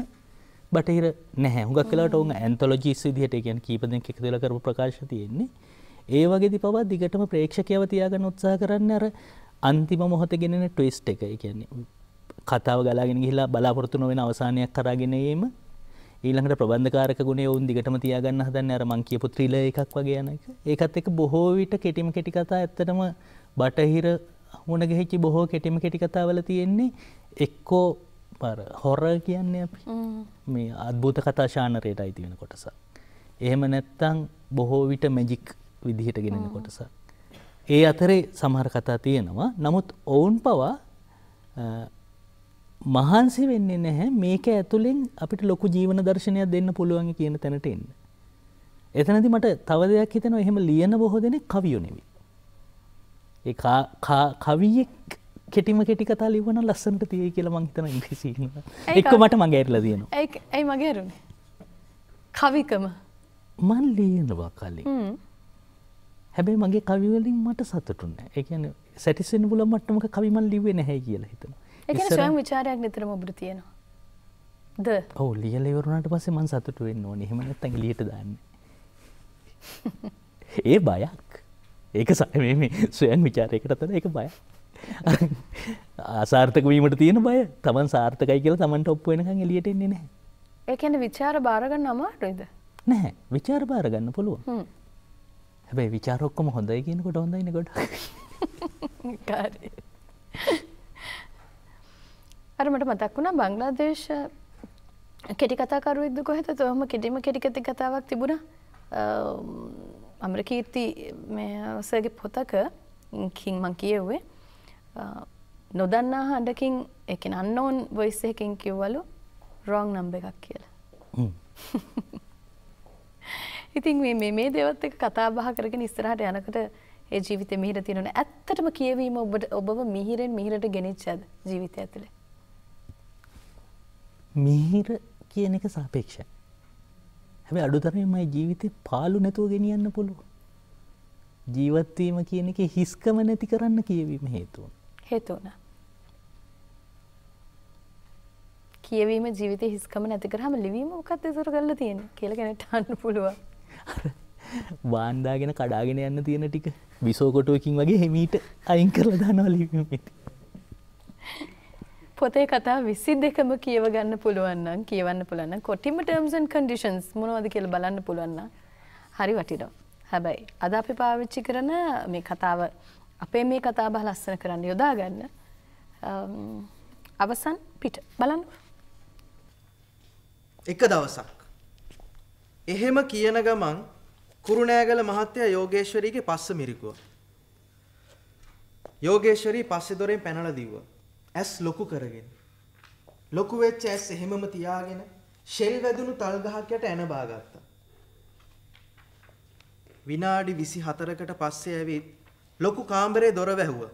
බටහිර නැහැ හුඟක් වෙලාවට ඔවුන් ඇන්තොලොජිස් විදිහට කියන්නේ කීප දෙනෙක් එකතු වෙලා කරපු ප්‍රකාශ තියෙන්නේ. ඒ වගේදී පවා දිගටම ප්‍රේක්ෂකයව තියාගන්න උත්සාහ කරන්නේ අර අන්තිම මොහොතේ ගෙනෙන ට්විස්ට් එක. ඒ කියන්නේ කතාව ගලාගෙන ගිහිලා බලාපොරොත්තු නොවන අවසානයක් කරගෙන ඒම ඊළඟට ප්‍රබන්ධකාරක ගුණය ඔවුන් දිගටම තියාගන්න හදන්නේ අර මං කියපු ත්‍රිලර් එකක් වගේ යන එක. ඒකත් එක්ක බොහෝ විට කෙටිම කෙටි කතා ඇත්තටම බටහිර මුණ ගැහිච්ච බොහෝ කෙටිම කෙටි කතාවල තියෙන්නේ එක්කෝ පර හොර කියන්නේ අපි මේ අත්භූත කතා ශානරයට අයිති වෙන කොටසක්. එහෙම නැත්තං බොහෝ විට මැජික් විදිහට ගෙනෙන කොටසක්. ඒ අතරේ සමහර කතා තියෙනවා නමුත් ඔවුන් පවා මහන්සි වෙන්නේ නැහැ මේක ඇතුළින් අපිට ලොකු ජීවන දර්ශනය දෙන්න පුළුවන් කියන තැනට එන්න. එතනදි මට තව දෙයක් හිතනවා එහෙම ලියන බොහෝ දෙනෙක් කවියෝ නෙවෙයි. ඒ කවියෙක් කෙටිම කෙටි කතා ලිවන ලස්සනට තිය කියලා මංහිතන ඉංග්‍රීසි එක්ක මට මගේ ඇරලා තියෙන ඇයි මගේ ඇරුණේ කවිකම මන් ලියනවා කලින් හැබැයි මගේ කවිවලින් මට සතුටුන්න එකන සැටිසෙන් බුල මට්ටමක කවිමල් ලිවේ නැහැ කියලා හිතන එක විචාරයක් නිතරම ඔබට තියෙනවා ද ඔව ලියලවරුණට පසේ මන් සතුට වෙන්න ඕන හෙමනත් ඇඟ ලියට දන්න ඒ බයක් ඒක සෑ මේ ස්වයන් විචාරයකට අතර එක බයක් ආසාර්ථකවීමට තියෙන බය තමන් සාර්ථකයි කියලා තමන්ට ඔප්පු වෙනකන් එලියට එන්නේ නැහැ. ඒ කියන්නේ ਵਿਚාර බාරගන්න අමාරුයිද? නැහැ. ਵਿਚාර බාරගන්න පුළුවන්. හැබැයි ਵਿਚාර ඔක්කොම හොඳයි කියනකොට හොඳයි නේ ගොඩක්. අර මට මතක් වුණා බංග්ලාදේශ කෙටි කතාකරුවෙක්ද කොහෙද තොම කෙටිම කෙටි කති කතාවක් තිබුණා අමරකීර්ති සගේ පොතක කින් මං කියව්වේ Uh, නොදන්නා හඬකින් එකෙන් අන්නෝන් වොයිස් එකකින් කිව්වලු රොන් නම්බ එකක් කියලා. ඉතින් මේ මේ දේවත් එක කතා බහ කරගෙන ඉස්සරහට යනකොට ඒ ජීවිතය මිහිර තියෙනවනේ. ඇත්තටම කියවීම ඔබට ඔබව මිහිරෙන් මිහිරට ගෙනිච්චද ජීවිතය ඇතුලේ? මිහිර කියන එක සාපේක්ෂයි. හැබැයි අඩුතරමින් මගේ ජීවිතේ පාළු නැතුව ගෙනියන්න පුළුවන්. ජීවත් වීම කියන එකේ හිස්කම නැති කරන්න කියවීම හේතුව. හේතු වුණා. කියවීම ජීවිත හිස්කම නැතිකරහම ලිවීම මොකක්ද ඉතුරු කරලා තියෙන්නේ කියලා කෙනෙක්ට අහන්න පුළුවන්. බාන්දාගෙන කඩාගෙන යන්න තියෙන ටික විසෝ කොටුවකින් වගේ හිමීට අයින් කරලා දානවා ලිවීමෙන්. පොතේ කතා 22ම කියව ගන්න පුළුවන් නම් කියවන්න පුළුවන් නම් කොටිම terms and conditions මොනවද කියලා බලන්න පුළුවන් නම් හරි වටිනවා. හැබැයි අද අපි පාවිච්චි කරන මේ කතාව අපේ මේ කතාබහ ලස්සන කරන්න යොදා ගන්න අවසන් පිට බලන්න එක දවසක් එහෙම කියන ගමන් කුරුණෑගල මහත්තයා යෝගේශ්වරීගේ පස්ස මිරිකුව යෝගේශ්වරී පස්සෙ දොරෙන් පැනලා දිව්වා ඇස් ලොකු කරගෙන ලොකු වෙච්ච ඇස් එහෙමම තියාගෙන ෂෙල් වැදුණු තල් ගහක් යට ඇන බාගත්තා විනාඩි 24කට පස්සේ ඇවිත් ලොකු කාමරේ දොර වැහුවා.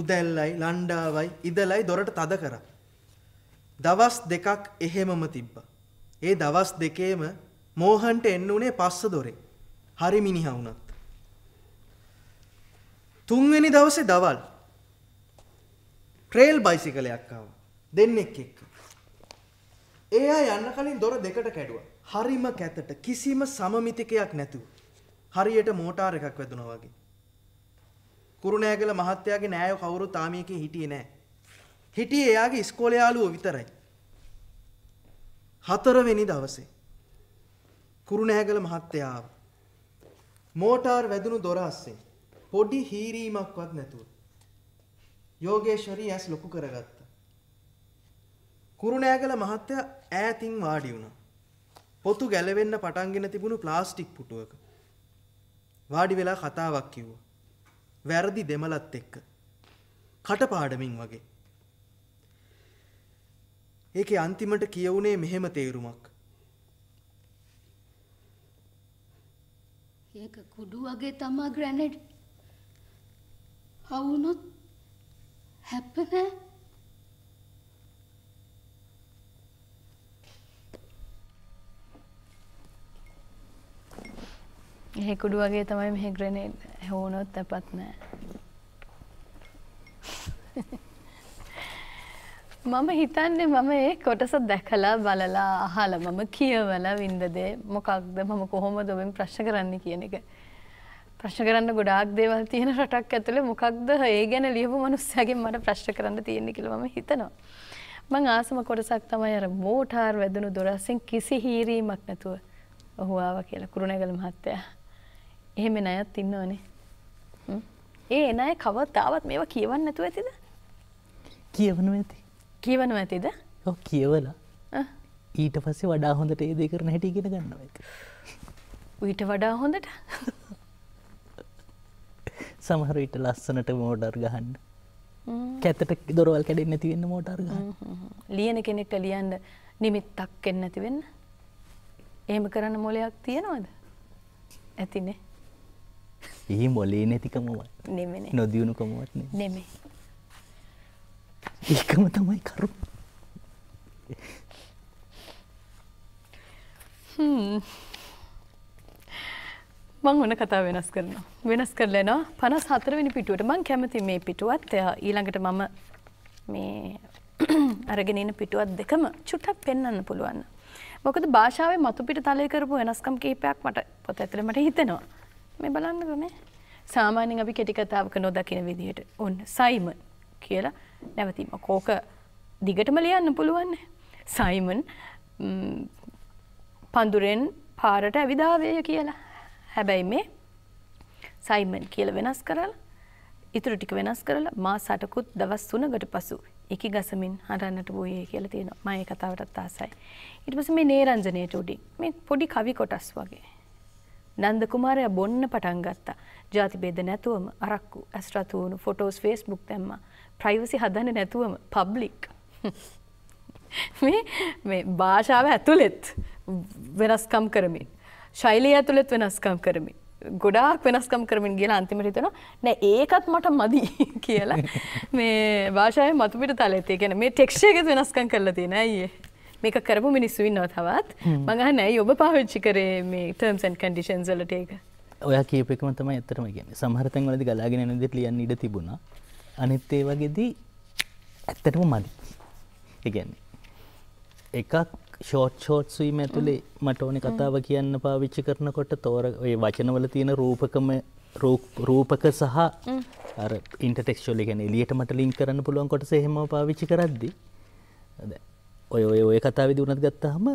උදැල්ලයි, ලණ්ඩාවයි, ඉදලයි දොරට තද කරා. දවස් දෙකක් එහෙමම තිබ්බා. ඒ දවස් දෙකේම මෝහන්ට එන්න උනේ පස්ස දොරේ. හරි මිනිහා වුණත්. තුන්වෙනි දවසේ දවල් ට්‍රේල් බයිසිකලයක් ආවා. දෙන්නෙක් එක්ක. එයා යන්න කලින් දොර දෙකට කැඩුවා. හරිම කැතට කිසිම සමමිතිකයක් නැතුව. හරියට මෝටාර එකක් වැදුනා වගේ. කුරුණෑගල මහත්තයාගේ නෑයෝ කවුරු තාම එකේ හිටියේ නෑ. හිටියේ එයාගේ ඉස්කෝලේ යාළුවෝ විතරයි. හතරවෙනි දවසේ කුරුණෑගල මහත්තයාව මෝටාර් වැදුණු දොර අස්සේ පොඩි හීරීමක්වත් නැතුව යෝගේශ්වරී ඇස් ලොකු කරගත්තා. කුරුණෑගල මහත්තයා ඈතින් වාඩි වුණා. පොතු ගැලවෙන්න පටන්ගෙන තිබුණු ප්ලාස්ටික් පුටුවක වාඩි වෙලා කතාවක් කිව්වා. වැරදි දෙමලත් එක්ක. කටපාඩමින් වගේ. ඒකේ අන්තිමට කියවුනේ මෙහෙම තේරුමක්. ඒක කුඩු වගේ තමා ග්‍රැනඩ්. හවුනොත් හැප්පෙන්නේ එහෙ කුඩු වගේ තමයි මෙහෙ ග්‍රනේඩ් ඇහෝනොත් ඇපත් නෑ. මම හිතන්නේ මම ඒ කොටස දැකලා බලලා අහලා මම කියවල වින්දදේ මොකක්ද මම කොහොමද ඔබෙන් ප්‍රශ්න කරන්න කියන එක. ප්‍රශ්න කරන්න ගොඩාක් දේවල් තියෙන රටක් ඇතුළේ මොකක්ද ඒ ගැන ලියපු මනුස්සයගෙන් මට ප්‍රශ්න කරන්න තියෙන්නේ කියලා මම හිතනවා. මං ආසම කොටසක් තමයි අර මෝටාර් වැදුණු දොරසින් කිසි හීරීමක් නැතුව ඔහු ආවා කියලා කුරුණෑගල මහත්තයා. එහෙම ණයත් ඉන්නවනේ. ඒ එන අය කවතාවත් මේවා කියවන්න නැතුව ඇතිද? කියවනු ඇති. කියවනු ඇතිද? ඔව් කියවලා. ඊට පස්සේ වඩා හොඳට ඒ දේ කරන හැටි ඉගෙන ගන්නවා ඒක. ඊට වඩා හොඳට සමහර විට ලස්සනට මෝටර් ගහන්න. කැතට දොරවල් කැඩෙන්නේ නැති වෙන්න මෝටර් ගහන්න. ලියන කෙනෙක්ට ලියන්න නිමිත්තක් එන්නේ නැති වෙන්න. එහෙම කරන්න මොලයක් තියනවද? ඇතිනේ. ඒ මොලේ නැතිකමවත් නොදියුණුකමවත් නෙමේ ඒකම තමයි කරු මං ඕන කතා වෙනස් කරනවා. වෙනස් කරලනවා පනස් හතරවෙනි පිටුවට මං කැමති මේ පිටුවත් ඊළඟට මම මේ අරගෙනන පිටුවත් දෙකම චුට්ටක් පෙන්න්න පුළුවන්න. මොකද භාෂාව මතුපිට තලය කරපු වෙනස්කම් කීපයක් මට පොත ඇතුළමට හිතෙනවා. මේ බලන්නකෝ මේ. සාමාන්‍යයෙන් අපි කෙටි කතාවක නොදකින විදිහට ඔන්න සයිමන් කියලා නැවතීම. කෝක දිගටම ලියන්න පුළුවන්. සයිමන් පඳුරෙන් පාරට ඇවිදාවේය කියලා. හැබැයි මේ සයිමන් කියලා වෙනස් කරලා ඉතුරු ටික වෙනස් කරලා මා සටකුත් දවස් තුනකට පසු එකි ගසමින් හරන්නට වූයේ කියලා තියෙනවා. මම ඒ කතාවටත් ආසයි. ඊට පස්සේ මේ නේරංජනයට උඩින් මේ පොඩි කවි කොටස් වගේ නන්ද කුමාරයා බොන්න පටන් ගත්තා. ಜಾති ભેද නැතුවම අරක්කු, ඇස් රතු වුණු ෆොටෝස් Facebook දැම්මා. ප්‍රයිවසි හදන්න නැතුවම පබ්ලික්. මේ මේ භාෂාව ඇතුළෙත් වෙනස්කම් කරමින්. ශෛලිය ඇතුළෙත් වෙනස්කම් කරමින්. ගොඩාක් වෙනස්කම් කරමින් කියලා අන්තිමට හිතනවා නෑ ඒකත් මට මදි කියලා මේ භාෂාවේ මතුපිට තලෙත් ඒ කියන්නේ මේ ටෙක්ස්චර් එකත් වෙනස්කම් කරලා තියෙන අයියේ මේක කරපු මිනිස්සු ඉන්නවා තවත් මං අහන්නේ ඔබ පාවිච්චි කරේ මේ terms and conditions වලට ඒක ඔයා කියපු එකම තමයි ඇත්තටම කියන්නේ සමහර තැන් වලදී ගලාගෙන යන දේට ලියන්න ඉඩ තිබුණා අනිත් ඒ වගේදී ඇත්තටම මදි ඒ කියන්නේ එකක් ෂෝට් ෂෝට් සුවීම ඇතුලේ මට ඕනේ කතාව කියන්න පාවිච්චි කරනකොට තෝර ඔය වචනවල තියෙන රූපකම රූපක සහ අර ඉන්ටෙක්ෂුවලි ගැන එලියට මට ලින් කරන්න පුළුවන් කොටස එහෙම පාවිච්චි කරද්දි ඔය ඔය ඔය කතාවිදි වනත් ගත්තාහම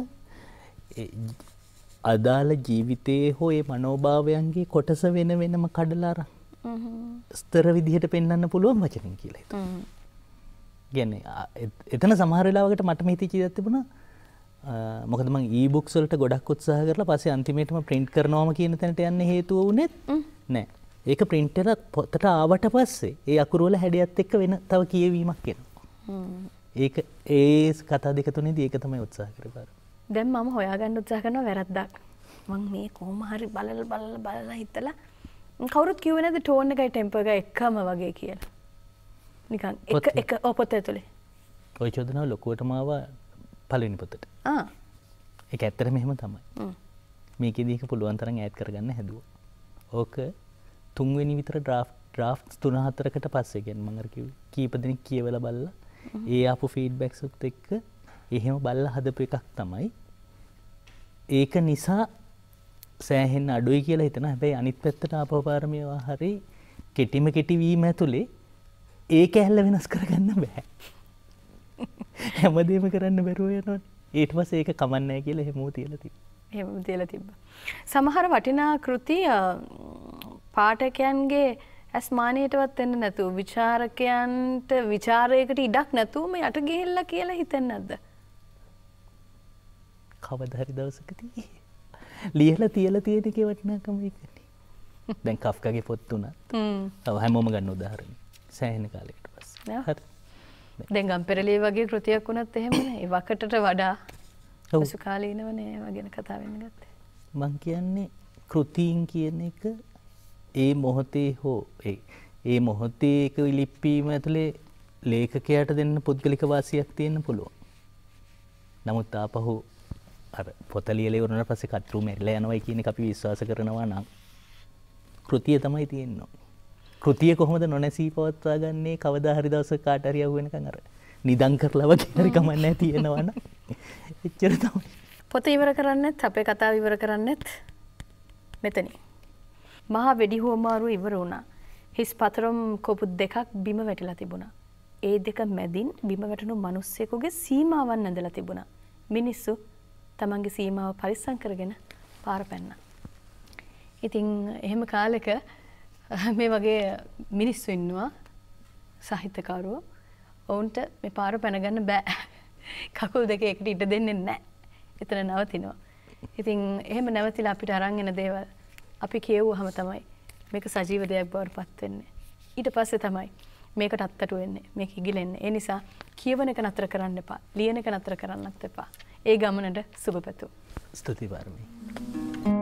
අදාළ ජීවිතයේ හෝ ඒ මනෝභාවයන්ගේ කොටස වෙන වෙනම කඩලාර ස්තර විදිහට පෙන්න්න පුළුවන් වචනින් කියලා ගැන එතන සමහරලාවට මටම හිතිචි ඇතිබුණ මොකදම ඊබුක්සල්ට ගොඩක් උත්සාහ කරලා පසේ අන්තිමේටම ප්‍රින්ට් කරනවාම කියන තැනට යන්න හේතුව වනෙත් නෑ ඒක ප්‍රින්ටල පොතට ආවට පස්සේ ඒ අකුරුවල හැඩියත් එක්ක වෙන තව කියවීමක් කියෙන ඒ ඒ කතා දෙක තුනේදී ඒක තමයි උත්සාහ කරේ බර. දැන් මම හොයාගන්න උත්සාහ කරනවා වැරද්දක්. මං මේ කොහොම හරි බලලා බලලා බලලා හිතලා කවුරුත් කිව්වේ නැද්ද ටෝන් එකයි ටෙම්පර් එකයි එකම වගේ කියලා. නිකන් එක එක ඔව් පොත ඇතුලේ. ওই චෝදනාව ලොකුවටම ආවා පළවෙනි පොතට. ආ. ඒක ඇත්තටම එහෙම තමයි. හ්ම්. මේකෙදී ඒක පුළුවන් තරම් ඈඩ් කරගන්න හැදුවා. ඕක තුන්වෙනි විතර ඩ්‍රාෆ්ට් ඩ්‍රාෆ්ට්ස් තුන හතරකට පස්සේ කියන්නේ මම අර කිව්වේ කීප දෙනෙක් කියවලා බලලා ඒ අපපු ෆීඩ්බැක්සුත් එක්ක එහෙම බල්ල හදපු එකක් තමයි. ඒක නිසා සෑහෙන් අඩුයි කියලා හිතන හැබැයි අනිත් පැත්තට අපපාරමයවා හරි කෙටිම කෙටිවීම ඇතුළේ ඒක ඇල්ල වෙනස් කරගන්න බැහැ. හැමදේම කරන්න බැරුවයනවා ඒට පස ඒක කමන්නෑ කියලා හෙමූ තියලති. හෙම තියල තිබ්බ. සමහර වටිනා කෘති පාටකයන්ගේ ඇස් මානයටවත් එන්න නැතුව විචාරකයන්ට විචාරයකට ඉඩක් නැතුවම යට ගෙහෙල්ල කියලා හිතෙන් නැද්ද. කවදහරි දවසකති ලියල තියල තියෙන එක වටිනාකම එකන දැන් කෆ්කගේ පොත් වනත් තව හැමෝම ගන්න උදාහරණ සෑහෙන කාලෙකට පස් දැගම් පෙරලේ වගේ කෘතියක් වුණත් එහෙමන වකටට වඩා සුකාලීනවනේ වගෙන කතාවෙන්න ගත්තේ. මං කියන්නේ කෘතීන් කියන එක ඒ මොහොතේ හෝ ඒ මොහොතේක ලිප්පීම ඇතුළේ ලේඛකයාට දෙන්න පුද්ගලික වාසියක් තියෙන්න පුළුවන්. නමුත් ආපහු අර පොත ලියලා ඉවරන පස්සේ කතරු මැරිලා යනවා කියන එක අපි විශ්වාස කරනවා නම් කෘතිය තමයි තියෙන්නේ. කෘතිය කොහොමද නොනැසී පවත්වා ගන්නේ කවදා හරි දවසක කාට හරි අහුවෙනකන් අර නිදන් කරලා වගේ හරි කමක් නැහැ තියෙනවා නම් එච්චර තමයි. පොත ඉවර කරන්නත් අපේ කතාව ඉවර කරන්නත් මෙතනින් මහා වෙඩි හුවමාරුව ඉවර වුණා. හිස් පතරම් කොපු දෙකක් බිම වැටිලා තිබුණා. ඒ දෙක මැදින් බිම වැටුණු මිනිස්සෙකුගේ සීමාවන් ඇඳලා තිබුණා. මිනිස්සු තමන්ගේ සීමාව පරිස්සම් කරගෙන පාර පැන්නා. ඉතින් එහෙම කාලෙක මේ වගේ මිනිස්සු ඉන්නවා සාහිත්‍යකාරයෝ. ඔවුන්ට මේ පාර පැනගන්න බෑ. කකුල් දෙක එකට ඉඩ දෙන්නේ නැහැ. එතන නවතිනවා. ඉතින් එහෙම නැවතිලා අපිට අරන් එන දේවල් අපි කියවුවහම තමයි මේක සජීව දෙයක් බවට පත් වෙන්නේ. ඊට පස්සේ තමයි මේකට අත්තටු වෙන්නේ. මේක ඉගිලෙන්නේ. ඒ නිසා කියවන එක නතර කරන්න එපා. ලියන එක නතර කරන්නත් එපා. ඒ ගමනට සුබ පැතුම්. ස්තුති වර්මී.